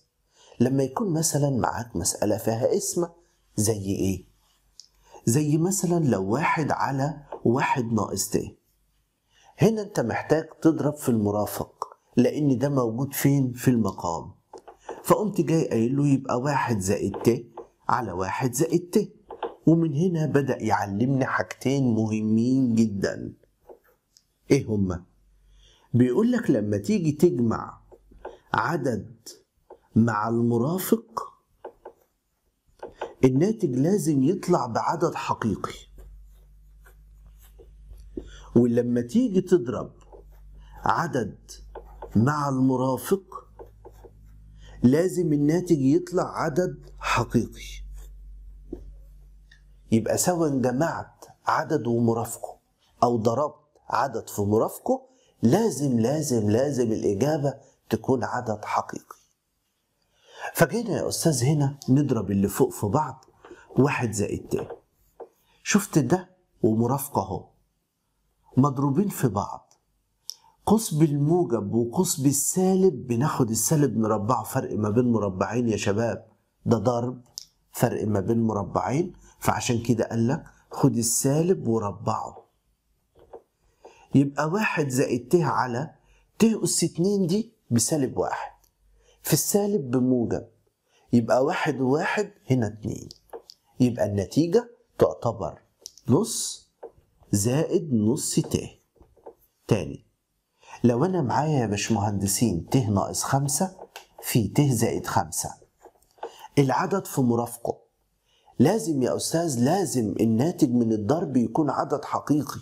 لما يكون مثلا معاك مسألة فيها اسم زي إيه؟ زي مثلا لو واحد على واحد ناقص تاء هنا أنت محتاج تضرب في المرافق لأن ده موجود فين؟ في المقام فقمت جاي قايل له يبقى واحد زائد تاء على واحد زائد تاء ومن هنا بدأ يعلمنا حاجتين مهمين جدا ايه هما بيقول لك لما تيجي تجمع عدد مع المرافق الناتج لازم يطلع بعدد حقيقي ولما تيجي تضرب عدد مع المرافق لازم الناتج يطلع عدد حقيقي يبقى سواء جمعت عدد ومرافقه أو ضربت عدد في مرافقه لازم لازم لازم الإجابة تكون عدد حقيقي فجينا يا أستاذ هنا نضرب اللي فوق في بعض واحد زائد تاني شفت ده ومرافقة اهو مضروبين في بعض قصب الموجب وقصب السالب بناخد السالب نربعه فرق ما بين مربعين يا شباب ده ضرب فرق ما بين مربعين فعشان كده قال لك خد السالب وربعه يبقى واحد زائد ت على ت أس اتنين دي بسالب واحد في السالب بموجب يبقى واحد وواحد هنا اتنين يبقى النتيجة تعتبر نص زائد نص ت تاني لو أنا معايا يا باشمهندسين ت ناقص خمسة في ت زائد خمسة العدد في مرافقه لازم يا أستاذ لازم الناتج من الضرب يكون عدد حقيقي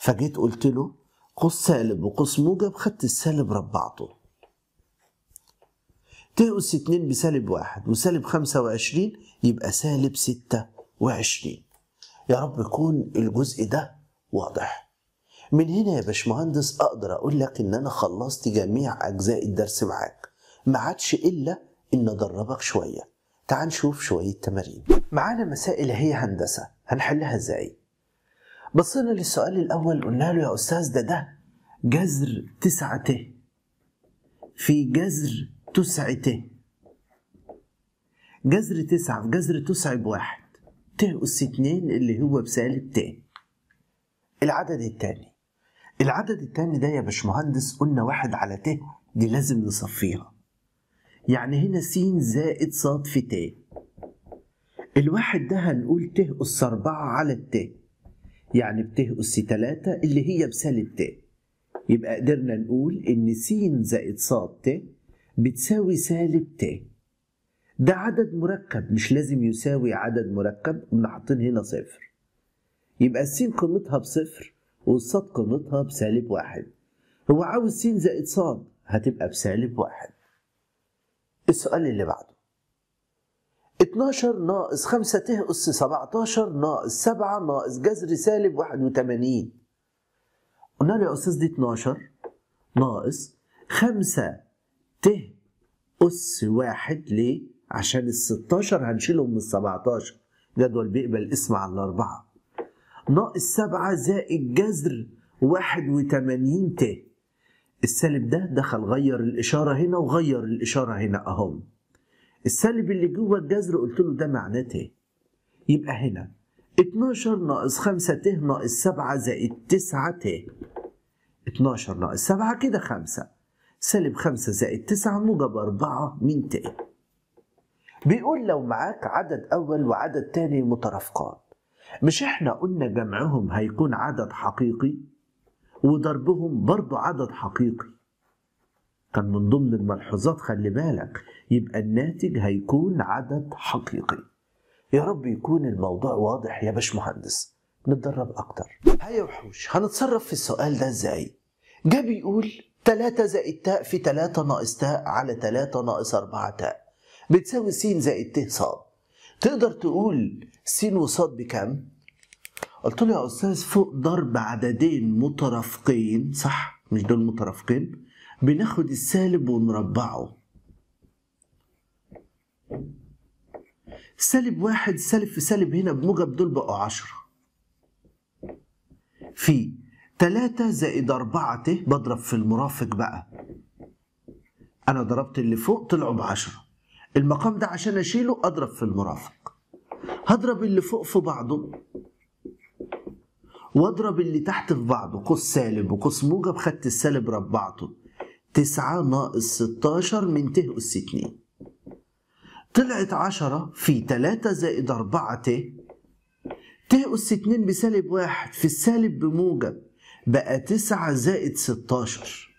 فجيت قلت له قوس سالب وقوس موجب خدت السالب ربعته تقص اتنين بسالب واحد وسالب خمسة وعشرين يبقى سالب ستة وعشرين يا رب يكون الجزء ده واضح من هنا يا باشمهندس اقدر اقول لك ان انا خلصت جميع اجزاء الدرس معاك ما عادش الا ان ادربك شويه تعال نشوف شويه تمارين معانا مسائل هي هندسة هنحلها ازاي بصينا للسؤال الأول قلنا له يا أستاذ ده ده جذر تسعة ت في جذر تسعة ت جذر تسعة في جذر تسعة بواحد ت أس اتنين اللي هو بسالب ت العدد التاني العدد التاني ده يا باشمهندس قلنا واحد على ت دي لازم نصفيها يعني هنا س زائد ص في ت الواحد ده هنقول ت أس 4 على الت يعني بت أس 3 اللي هي بسالب ت يبقى قدرنا نقول إن س زائد ص ت بتساوي سالب ت ده عدد مركب مش لازم يساوي عدد مركب قمنا حاطين هنا صفر يبقى س قيمتها بصفر والص قيمتها بسالب واحد هو عاوز س زائد ص هتبقى بسالب واحد السؤال اللي بعده 12 ناقص 5 أس 17 ناقص 7 ناقص جذر سالب 81 قلنا له يا استاذ دي 12 ناقص 5 ت أس واحد ليه؟ عشان ال 16 هنشيلهم من ال 17 جدول بيقبل اسم على الأربعة ناقص 7 زائد جذر 81 ت السالب ده دخل غير الإشارة هنا وغير الإشارة هنا اهو السالب اللي جوه الجذر قلت له ده معناه ت يبقى هنا 12 ناقص 5 ت ناقص 7 زائد 9 ت 12 ناقص 7 كده 5 سالب 5 زائد 9 موجب 4 من ت بيقول لو معاك عدد أول وعدد تاني مترافقان مش احنا قلنا جمعهم هيكون عدد حقيقي وضربهم برضو عدد حقيقي كان من ضمن الملحوظات خلي بالك يبقى الناتج هيكون عدد حقيقي يا رب يكون الموضوع واضح يا باش مهندس نتدرب اكتر هيا وحوش هنتصرف في السؤال ده ازاي جا بيقول 3 زائد تاء في 3 ناقص تاء على 3 ناقص 4 تاء بتساوي س زائد ت ص تقدر تقول س وص بكام قلت له يا استاذ فوق ضرب عددين مترافقين صح مش دول مترافقين بناخد السالب ونربعه سالب واحد سالب في سالب هنا بموجب دول بقوا عشرة في تلاتة زائد أربعة ت بضرب في المرافق بقى أنا ضربت اللي فوق طلعوا بعشرة المقام ده عشان أشيله أضرب في المرافق هضرب اللي فوق في بعضه واضرب اللي تحت في بعضه قوس سالب وقوس موجب خدت السالب ربعته تسعة ناقص ستاشر من ت أس اتنين طلعت عشرة في تلاتة زائد أربعة ت ت أس اتنين بسالب واحد في السالب بموجب بقى تسعة زائد ستاشر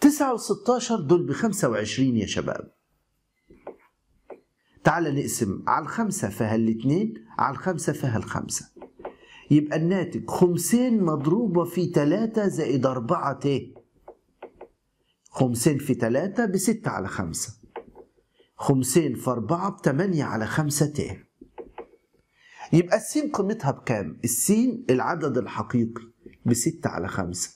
تسعة وستاشر دول بخمسة وعشرين يا شباب تعال نقسم على الخمسة فيها الاتنين على الخمسة فيها الخمسة يبقى الناتج خمسين مضروبة في تلاتة زائد أربعة ت خمسين في ثلاثة بستة على خمسة خمسين في أربعة بتمانية على خمسة تاني يبقى السين قيمتها بكام؟ السين العدد الحقيقي بستة على خمسة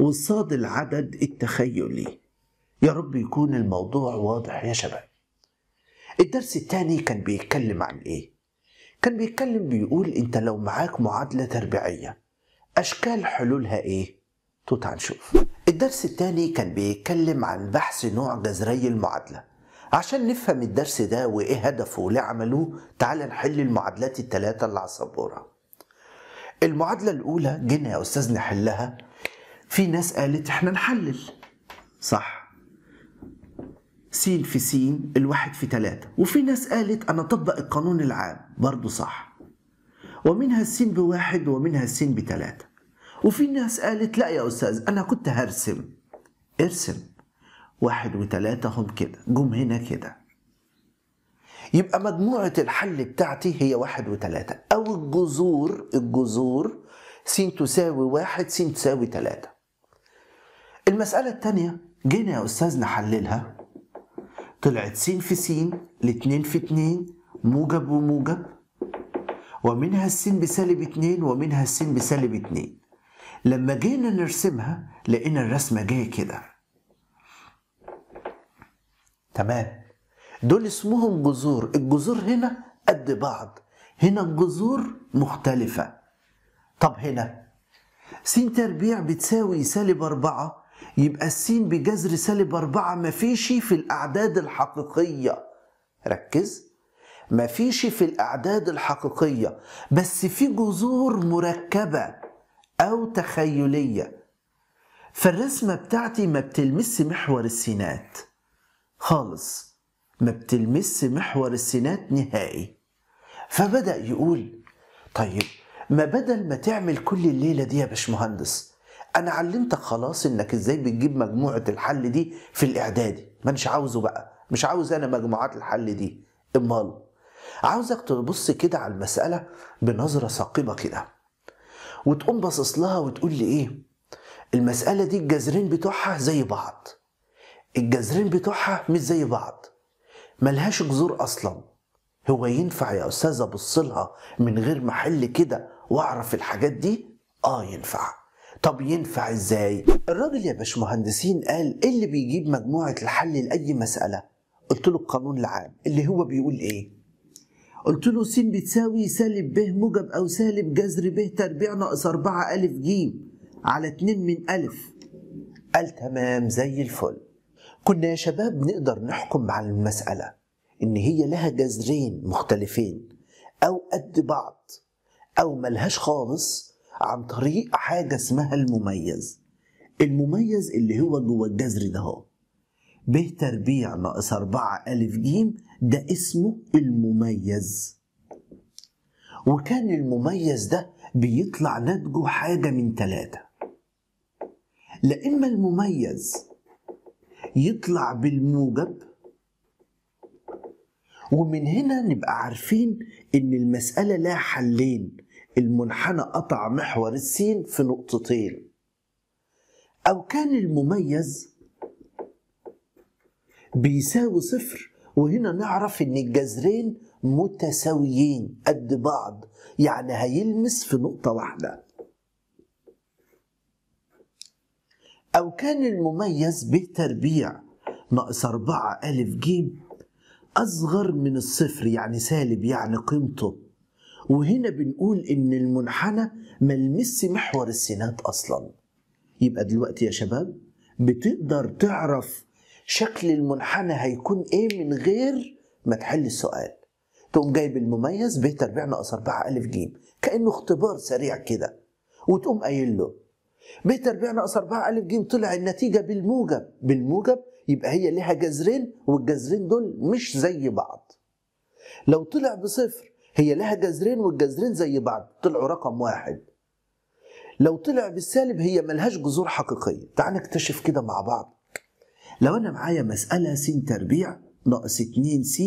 والصاد العدد التخيلي يا رب يكون الموضوع واضح يا شباب الدرس الثاني كان بيتكلم عن ايه؟ كان بيتكلم بيقول انت لو معاك معادلة تربيعية اشكال حلولها ايه؟ توت هنشوف الدرس الثاني كان بيتكلم عن بحث نوع جذري المعادلة عشان نفهم الدرس ده وإيه هدفه وليه عملوه تعال نحل المعادلات الثلاثة اللي على السبورة المعادلة الأولى جينا يا أستاذ نحلها في ناس قالت إحنا نحلل صح س في س الواحد في تلاتة وفي ناس قالت أنا أطبق القانون العام برضو صح ومنها السين بواحد ومنها السين بتلاتة وفي ناس قالت لا يا أستاذ أنا كنت هرسم ارسم واحد وتلاتة هم كده جم هنا كده يبقى مجموعة الحل بتاعتي هي واحد وتلاتة أو الجذور الجذور س تساوي واحد س تساوي تلاتة المسألة التانية جينا يا أستاذ نحللها طلعت س في س الاثنين في اتنين موجب وموجب ومنها السين بسالب اتنين ومنها السين بسالب اتنين لما جينا نرسمها لقينا الرسمة جاية كده تمام دول اسمهم جذور الجذور هنا قد بعض هنا الجذور مختلفة طب هنا س تربيع بتساوي سالب أربعة يبقى السين بجذر سالب أربعة مفيش في الأعداد الحقيقية ركز مفيش في الأعداد الحقيقية بس في جذور مركبة أو تخيلية فالرسمة بتاعتي ما بتلمس محور السينات خالص ما بتلمس محور السينات نهائي فبدأ يقول طيب ما بدل ما تعمل كل الليلة دي يا باشمهندس أنا علمتك خلاص إنك إزاي بتجيب مجموعة الحل دي في الإعدادي ما عاوزه بقى مش عاوز أنا مجموعات الحل دي أمال عاوزك تبص كده على المسألة بنظرة ثاقبة كده وتقوم باصص لها وتقول لي ايه المساله دي الجذرين بتوعها زي بعض الجذرين بتوعها مش زي بعض ملهاش جذور اصلا هو ينفع يا استاذ ابص لها من غير ما احل كده واعرف الحاجات دي اه ينفع طب ينفع ازاي الراجل يا باشمهندسين قال ايه اللي بيجيب مجموعه الحل لاي مساله قلت له القانون العام اللي هو بيقول ايه قلت له س بتساوي سالب ب موجب أو سالب جذر ب تربيع ناقص 4 ا ج على 2 من ا قال تمام زي الفل كنا يا شباب نقدر نحكم على المسألة إن هي لها جذرين مختلفين أو قد بعض أو ملهاش خالص عن طريق حاجة اسمها المميز المميز اللي هو جوه الجذر ده اهو ب تربيع ناقص 4 ا ج ده اسمه المميز وكان المميز ده بيطلع ناتجه حاجة من ثلاثة لإما المميز يطلع بالموجب ومن هنا نبقى عارفين إن المسألة لها حلين المنحنى قطع محور السين في نقطتين أو كان المميز بيساوي صفر وهنا نعرف ان الجذرين متساويين قد بعض يعني هيلمس في نقطة واحدة أو كان المميز به تربيع ناقص أربعة ألف جيم أصغر من الصفر يعني سالب يعني قيمته وهنا بنقول إن المنحنى ملمس محور السينات أصلا يبقى دلوقتي يا شباب بتقدر تعرف شكل المنحنى هيكون ايه من غير ما تحل السؤال تقوم جايب المميز ب تربيع ناقص 4 ألف ج كأنه اختبار سريع كده وتقوم قايل له ب تربيع ناقص 4 ألف ج طلع النتيجة بالموجب بالموجب يبقى هي ليها جذرين والجذرين دول مش زي بعض لو طلع بصفر هي لها جذرين والجذرين زي بعض طلعوا رقم واحد لو طلع بالسالب هي ملهاش جذور حقيقية تعال نكتشف كده مع بعض لو انا معايا مساله س تربيع ناقص 2 س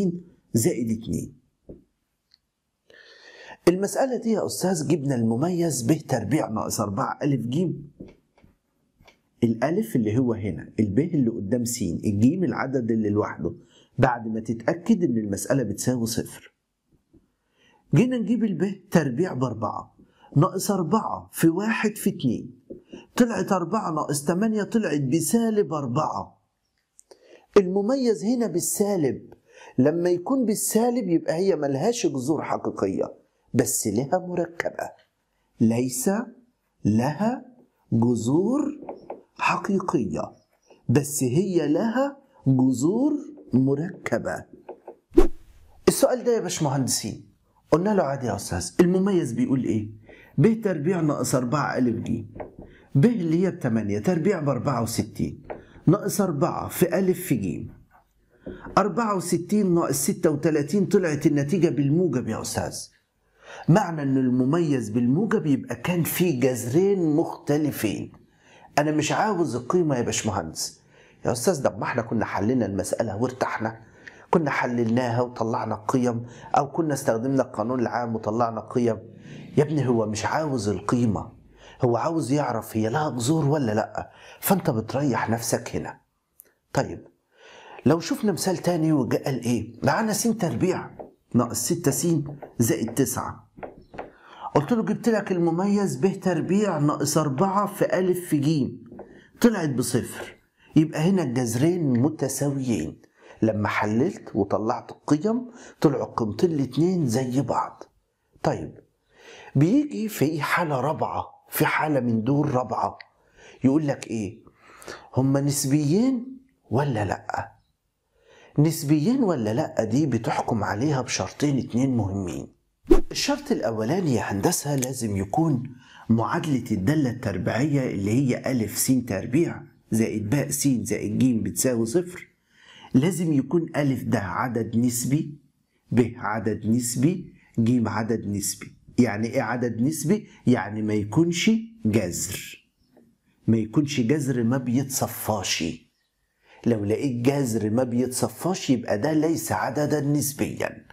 زائد 2 المساله دي يا استاذ جبنا المميز ب تربيع ناقص 4 ا ج الالف اللي هو هنا الب اللي قدام س الج العدد اللي لوحده بعد ما تتاكد ان المساله بتساوي صفر جينا نجيب الب تربيع ب 4 ناقص 4 في 1 في 2 طلعت 4 ناقص 8 طلعت بسالب 4 المميز هنا بالسالب لما يكون بالسالب يبقى هي ملهاش جذور حقيقية بس لها مركبة ليس لها جذور حقيقية بس هي لها جذور مركبة السؤال ده يا باشمهندسين قلنا له عادي يا استاذ المميز بيقول ايه ب تربيع ناقص 4 الف ج ب اللي هي ب 8 تربيع ب 64 ناقص أربعة في ألف في جيم أربعة وستين ناقص ستة وتلاتين طلعت النتيجة بالموجب يا أستاذ معنى أن المميز بالموجب يبقى كان في جذرين مختلفين أنا مش عاوز القيمة يا باشمهندس يا أستاذ ده ما احنا كنا حلينا المسألة وارتحنا كنا حللناها وطلعنا قيم أو كنا استخدمنا القانون العام وطلعنا قيم يا ابني هو مش عاوز القيمة هو عاوز يعرف هي لها جذور ولا لا فانت بتريح نفسك هنا طيب لو شفنا مثال تاني وجاء قال ايه معانا س تربيع ناقص 6 س زائد 9 قلت له جبت لك المميز ب تربيع ناقص 4 في أ في ج طلعت بصفر يبقى هنا الجذرين متساويين لما حللت وطلعت القيم طلعوا قيمتين الاتنين زي بعض طيب بيجي في حالة رابعة في حالة من دول رابعة يقول لك إيه هما نسبيين ولا لأ نسبيين ولا لأ دي بتحكم عليها بشرطين اتنين مهمين الشرط الأولاني يا هندسة لازم يكون معادلة الدالة التربيعية اللي هي أ س تربيع زائد باء س زائد ج بتساوي صفر لازم يكون أ ده عدد نسبي ب عدد نسبي ج عدد نسبي يعني ايه عدد نسبي يعني ما يكونش جذر ما يكونش جذر ما بيتصفاش لو لقيت جذر ما بيتصفاش يبقى ده ليس عددا نسبيا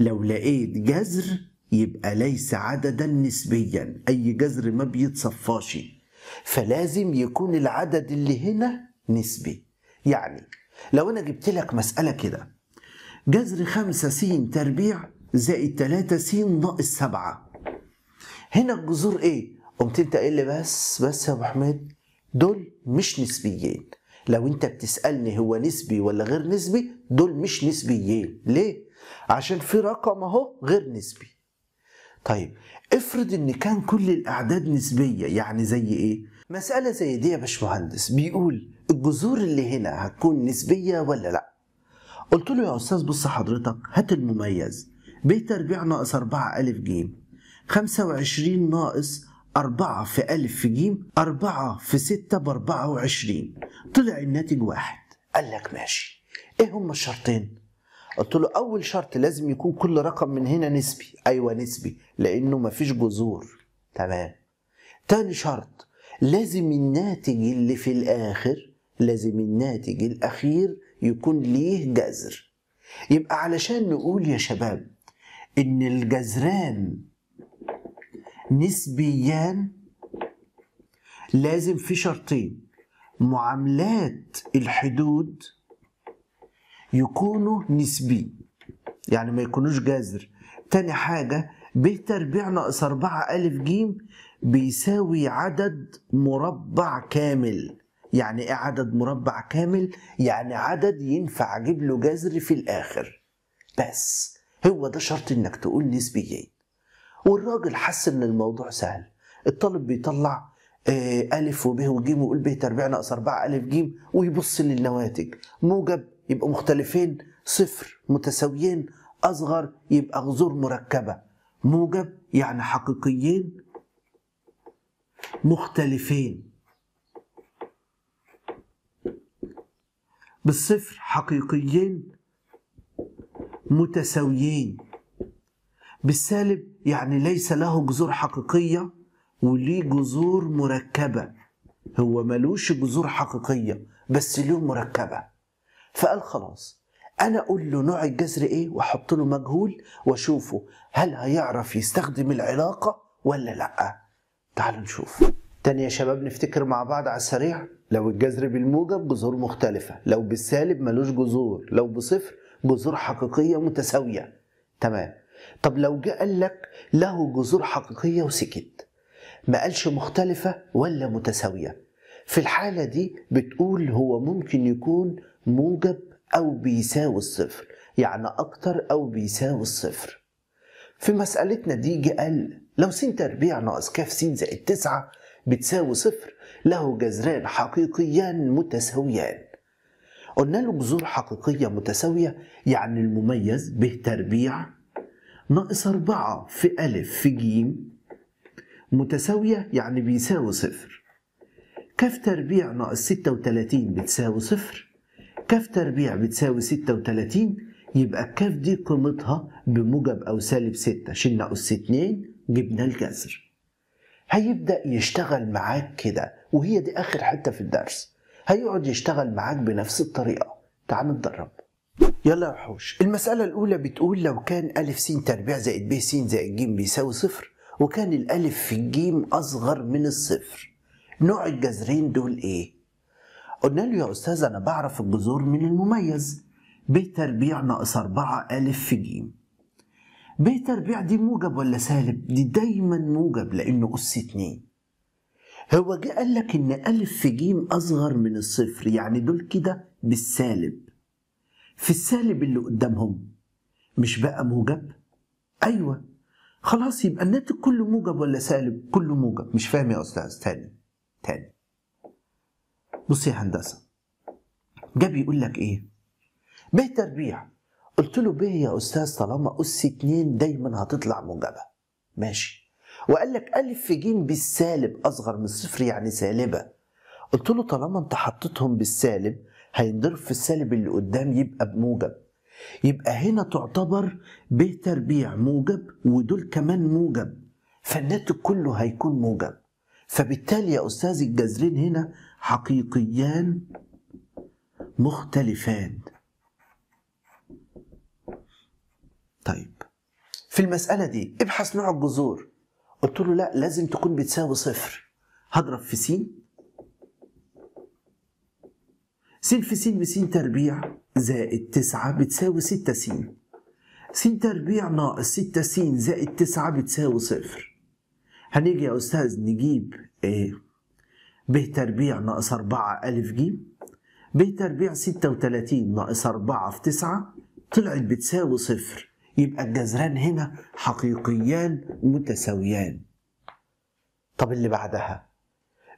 لو لقيت جذر يبقى ليس عددا نسبيا اي جذر ما بيتصفاش فلازم يكون العدد اللي هنا نسبي يعني لو انا جبت لك مساله كده جذر 5 س تربيع زائد 3 س ناقص 7 هنا الجذور ايه قمت انت قايل لي بس بس يا ابو حميد دول مش نسبيين لو انت بتسالني هو نسبي ولا غير نسبي دول مش نسبيين ليه عشان في رقم اهو غير نسبي طيب افرض ان كان كل الاعداد نسبيه يعني زي ايه مساله زي دي يا باشمهندس بيقول الجذور اللي هنا هتكون نسبيه ولا لا قلت له يا استاذ بص حضرتك هات المميز بيترجع ناقص 4 ألف جيم 25 ناقص 4 في ألف في جيم 4 في 6 ب 24 طلع الناتج واحد قال لك ماشي ايه هما الشرطين؟ قلت له أول شرط لازم يكون كل رقم من هنا نسبي أيوه نسبي لأنه مفيش جذور تمام تاني شرط لازم الناتج اللي في الآخر لازم الناتج الأخير يكون ليه جذر يبقى علشان نقول يا شباب ان الجذران نسبيان لازم في شرطين معاملات الحدود يكونوا نسبي يعني ما يكونوش جذر تاني حاجة ب تربيع ناقص أربعة ألف جيم بيساوي عدد مربع كامل يعني ايه عدد مربع كامل يعني عدد ينفع اجيب له جذر في الاخر بس هو ده شرط انك تقول نسبيين والراجل حس ان الموضوع سهل الطالب بيطلع آه، ألف وب وجيم ويقول ب تربيع ناقص 4 ألف جيم ويبص للنواتج موجب يبقى مختلفين صفر متساويين أصغر يبقى غزور مركبة موجب يعني حقيقيين مختلفين بالصفر حقيقيين متساويين بالسالب يعني ليس له جذور حقيقية وليه جذور مركبة هو ملوش جذور حقيقية بس له مركبة فقال خلاص أنا أقول له نوع الجذر إيه وأحط له مجهول وأشوفه هل هيعرف يستخدم العلاقة ولا لأ تعالوا نشوف تاني يا شباب نفتكر مع بعض على السريع لو الجذر بالموجب جذور مختلفة لو بالسالب ملوش جذور لو بصفر جذور حقيقيه متساويه تمام طب لو جه قال لك له جذور حقيقيه وسكت ما قالش مختلفه ولا متساويه في الحاله دي بتقول هو ممكن يكون موجب او بيساوي الصفر يعني اكتر او بيساوي الصفر في مسألتنا دي جه قال لو س تربيع ناقص ك س زائد 9 بتساوي صفر له جذران حقيقيان متساويان قلنا له جذور حقيقية متساوية يعني المميز به تربيع ناقص أربعة في ألف في جيم متساوية يعني بيساوي صفر كاف تربيع ناقص ستة وتلاتين بتساوي صفر كاف تربيع بتساوي ستة وتلاتين يبقى الكاف دي قيمتها بموجب أو سالب ستة شلنا أس اتنين جبنا الجذر هيبدأ يشتغل معاك كده وهي دي آخر حتة في الدرس هيقعد يشتغل معاك بنفس الطريقة تعال نتدرب يلا يا وحوش المسألة الأولى بتقول لو كان ا س تربيع زائد ب س زائد ج بيساوي صفر وكان الألف في الجيم أصغر من الصفر نوع الجذرين دول إيه؟ قلنا له يا أستاذ أنا بعرف الجذور من المميز ب تربيع ناقص 4 ا في ج ب تربيع دي موجب ولا سالب؟ دي دايما موجب لأنه أس 2 هو جه قال لك ان ألف في جيم أصغر من الصفر يعني دول كده بالسالب في السالب اللي قدامهم مش بقى موجب أيوة خلاص يبقى الناتج كله موجب ولا سالب كله موجب مش فاهم يا أستاذ تاني تاني بص يا هندسة جه بيقول لك إيه ب تربيع قلت له ب يا أستاذ طالما أس اتنين دايما هتطلع موجبة ماشي وقال لك ألف في جيم بالسالب أصغر من الصفر يعني سالبة قلت له طالما أنت حطيتهم بالسالب هينضرب في السالب اللي قدام يبقى بموجب يبقى هنا تعتبر ب تربيع موجب ودول كمان موجب فالناتج كله هيكون موجب فبالتالي يا أستاذ الجذرين هنا حقيقيان مختلفان طيب في المسألة دي ابحث نوع الجذور قلت له لا لازم تكون بتساوي صفر هضرب في س س في س بس تربيع زائد 9 بتساوي 6 س س تربيع ناقص 6 س زائد 9 بتساوي صفر هنيجي يا أستاذ نجيب إيه؟ ب تربيع ناقص 4 أ ج ب تربيع 36 ناقص 4 في 9 طلعت بتساوي صفر يبقى الجذران هنا حقيقيان متساويان طب اللي بعدها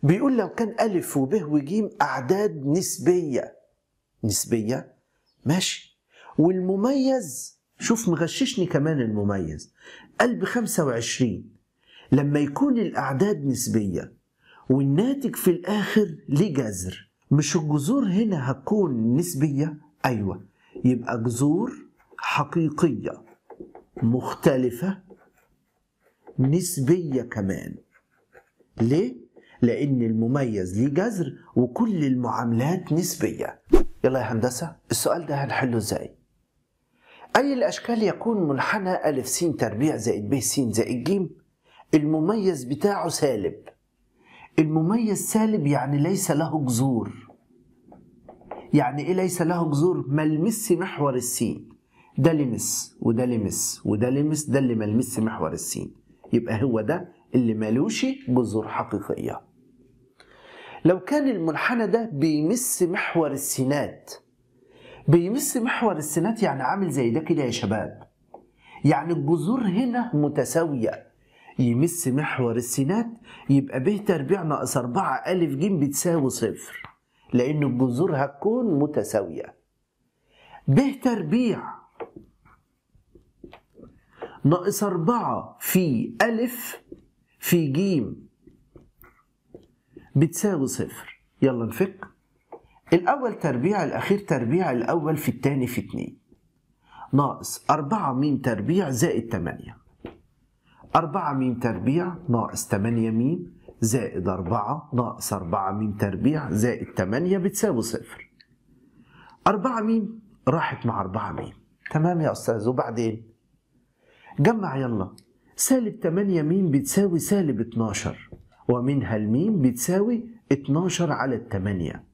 بيقول لو كان ألف وب وجيم أعداد نسبية نسبية ماشي والمميز شوف مغششني كمان المميز قال ب 25 لما يكون الأعداد نسبية والناتج في الآخر ليه جذر مش الجذور هنا هتكون نسبية أيوة يبقى جذور حقيقية مختلفة نسبية كمان ليه؟ لأن المميز ليه جذر وكل المعاملات نسبية يلا يا هندسة السؤال ده هنحله ازاي؟ أي الأشكال يكون منحنى ألف س تربيع زائد ب س زائد ج المميز بتاعه سالب المميز سالب يعني ليس له جذور يعني إيه ليس له جذور؟ ما محور السين ده لمس وده لمس وده لمس ده اللي ما محور السين يبقى هو ده اللي مالوش جذور حقيقيه لو كان المنحنى ده بيمس محور السينات بيمس محور السينات يعني عامل زي ده كده يا شباب يعني الجذور هنا متساويه يمس محور السينات يبقى ب تربيع ناقص 4 أ ج بتساوي صفر لأن الجذور هتكون متساوية ب تربيع ناقص أربعة في ألف في جيم بتساوي صفر يلا نفك الأول تربيع الأخير تربيع الأول في التاني في اتنين ناقص أربعة ميم تربيع زائد تمانية أربعة ميم تربيع ناقص تمانية ميم زائد أربعة ناقص أربعة ميم تربيع زائد تمانية بتساوي صفر أربعة ميم راحت مع أربعة ميم تمام يا أستاذ وبعدين جمع يلا سالب 8 م بتساوي سالب 12 ومنها الميم بتساوي 12 على 8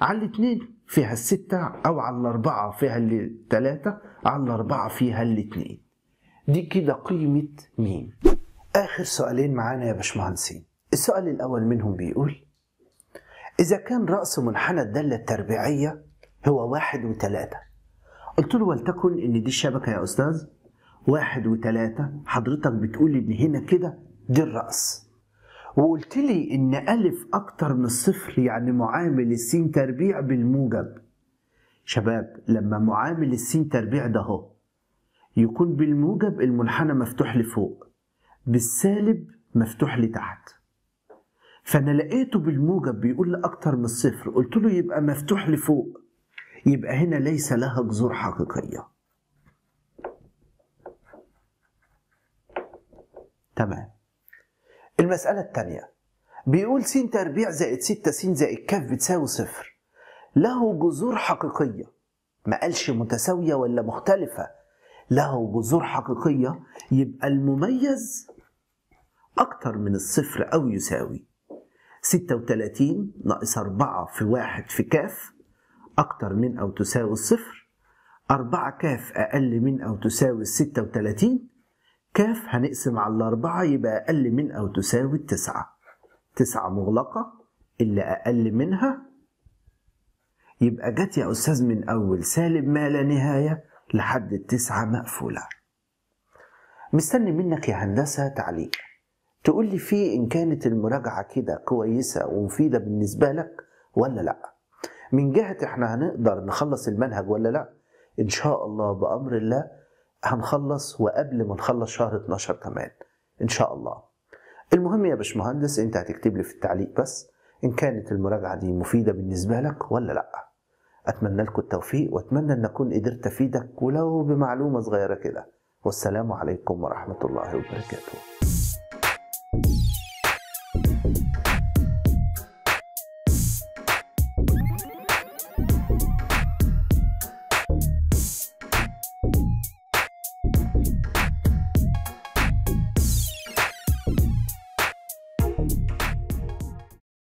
على 2 فيها الستة أو على الأربعة فيها 3 على الأربعة فيها 2 دي كده قيمة ميم آخر سؤالين معانا يا باشمهندسين السؤال الأول منهم بيقول إذا كان رأس منحنى الدالة التربيعية هو واحد وثلاثة قلت له ولتكن إن دي الشبكة يا أستاذ واحد وثلاثة حضرتك بتقولي إن هنا كده دي الرأس وقلت لي إن ألف أكتر من الصفر يعني معامل السين تربيع بالموجب شباب لما معامل السين تربيع ده هو يكون بالموجب المنحنى مفتوح لفوق بالسالب مفتوح لتحت فأنا لقيته بالموجب بيقول لي أكتر من الصفر قلت له يبقى مفتوح لفوق يبقى هنا ليس لها جذور حقيقيه تمام المسألة الثانية بيقول س تربيع زائد 6 س زائد ك بتساوي صفر له جذور حقيقية ما قالش متساوية ولا مختلفة له جذور حقيقية يبقى المميز أكتر من الصفر أو يساوي 36 ناقص 4 في 1 في ك أكتر من أو تساوي الصفر 4 ك أقل من أو تساوي 36 كاف هنقسم على الأربعة يبقى أقل من أو تساوي التسعة تسعة مغلقة اللي أقل منها يبقى جت يا أستاذ من أول سالب ما لا نهاية لحد التسعة مقفولة مستني منك يا هندسة تعليق تقول لي فيه إن كانت المراجعة كده كويسة ومفيدة بالنسبة لك ولا لأ من جهة إحنا هنقدر نخلص المنهج ولا لأ إن شاء الله بأمر الله هنخلص وقبل ما نخلص شهر 12 كمان ان شاء الله المهم يا باشمهندس انت هتكتب لي في التعليق بس ان كانت المراجعه دي مفيده بالنسبه لك ولا لا اتمنى لكم التوفيق واتمنى ان اكون قدرت افيدك ولو بمعلومه صغيره كده والسلام عليكم ورحمه الله وبركاته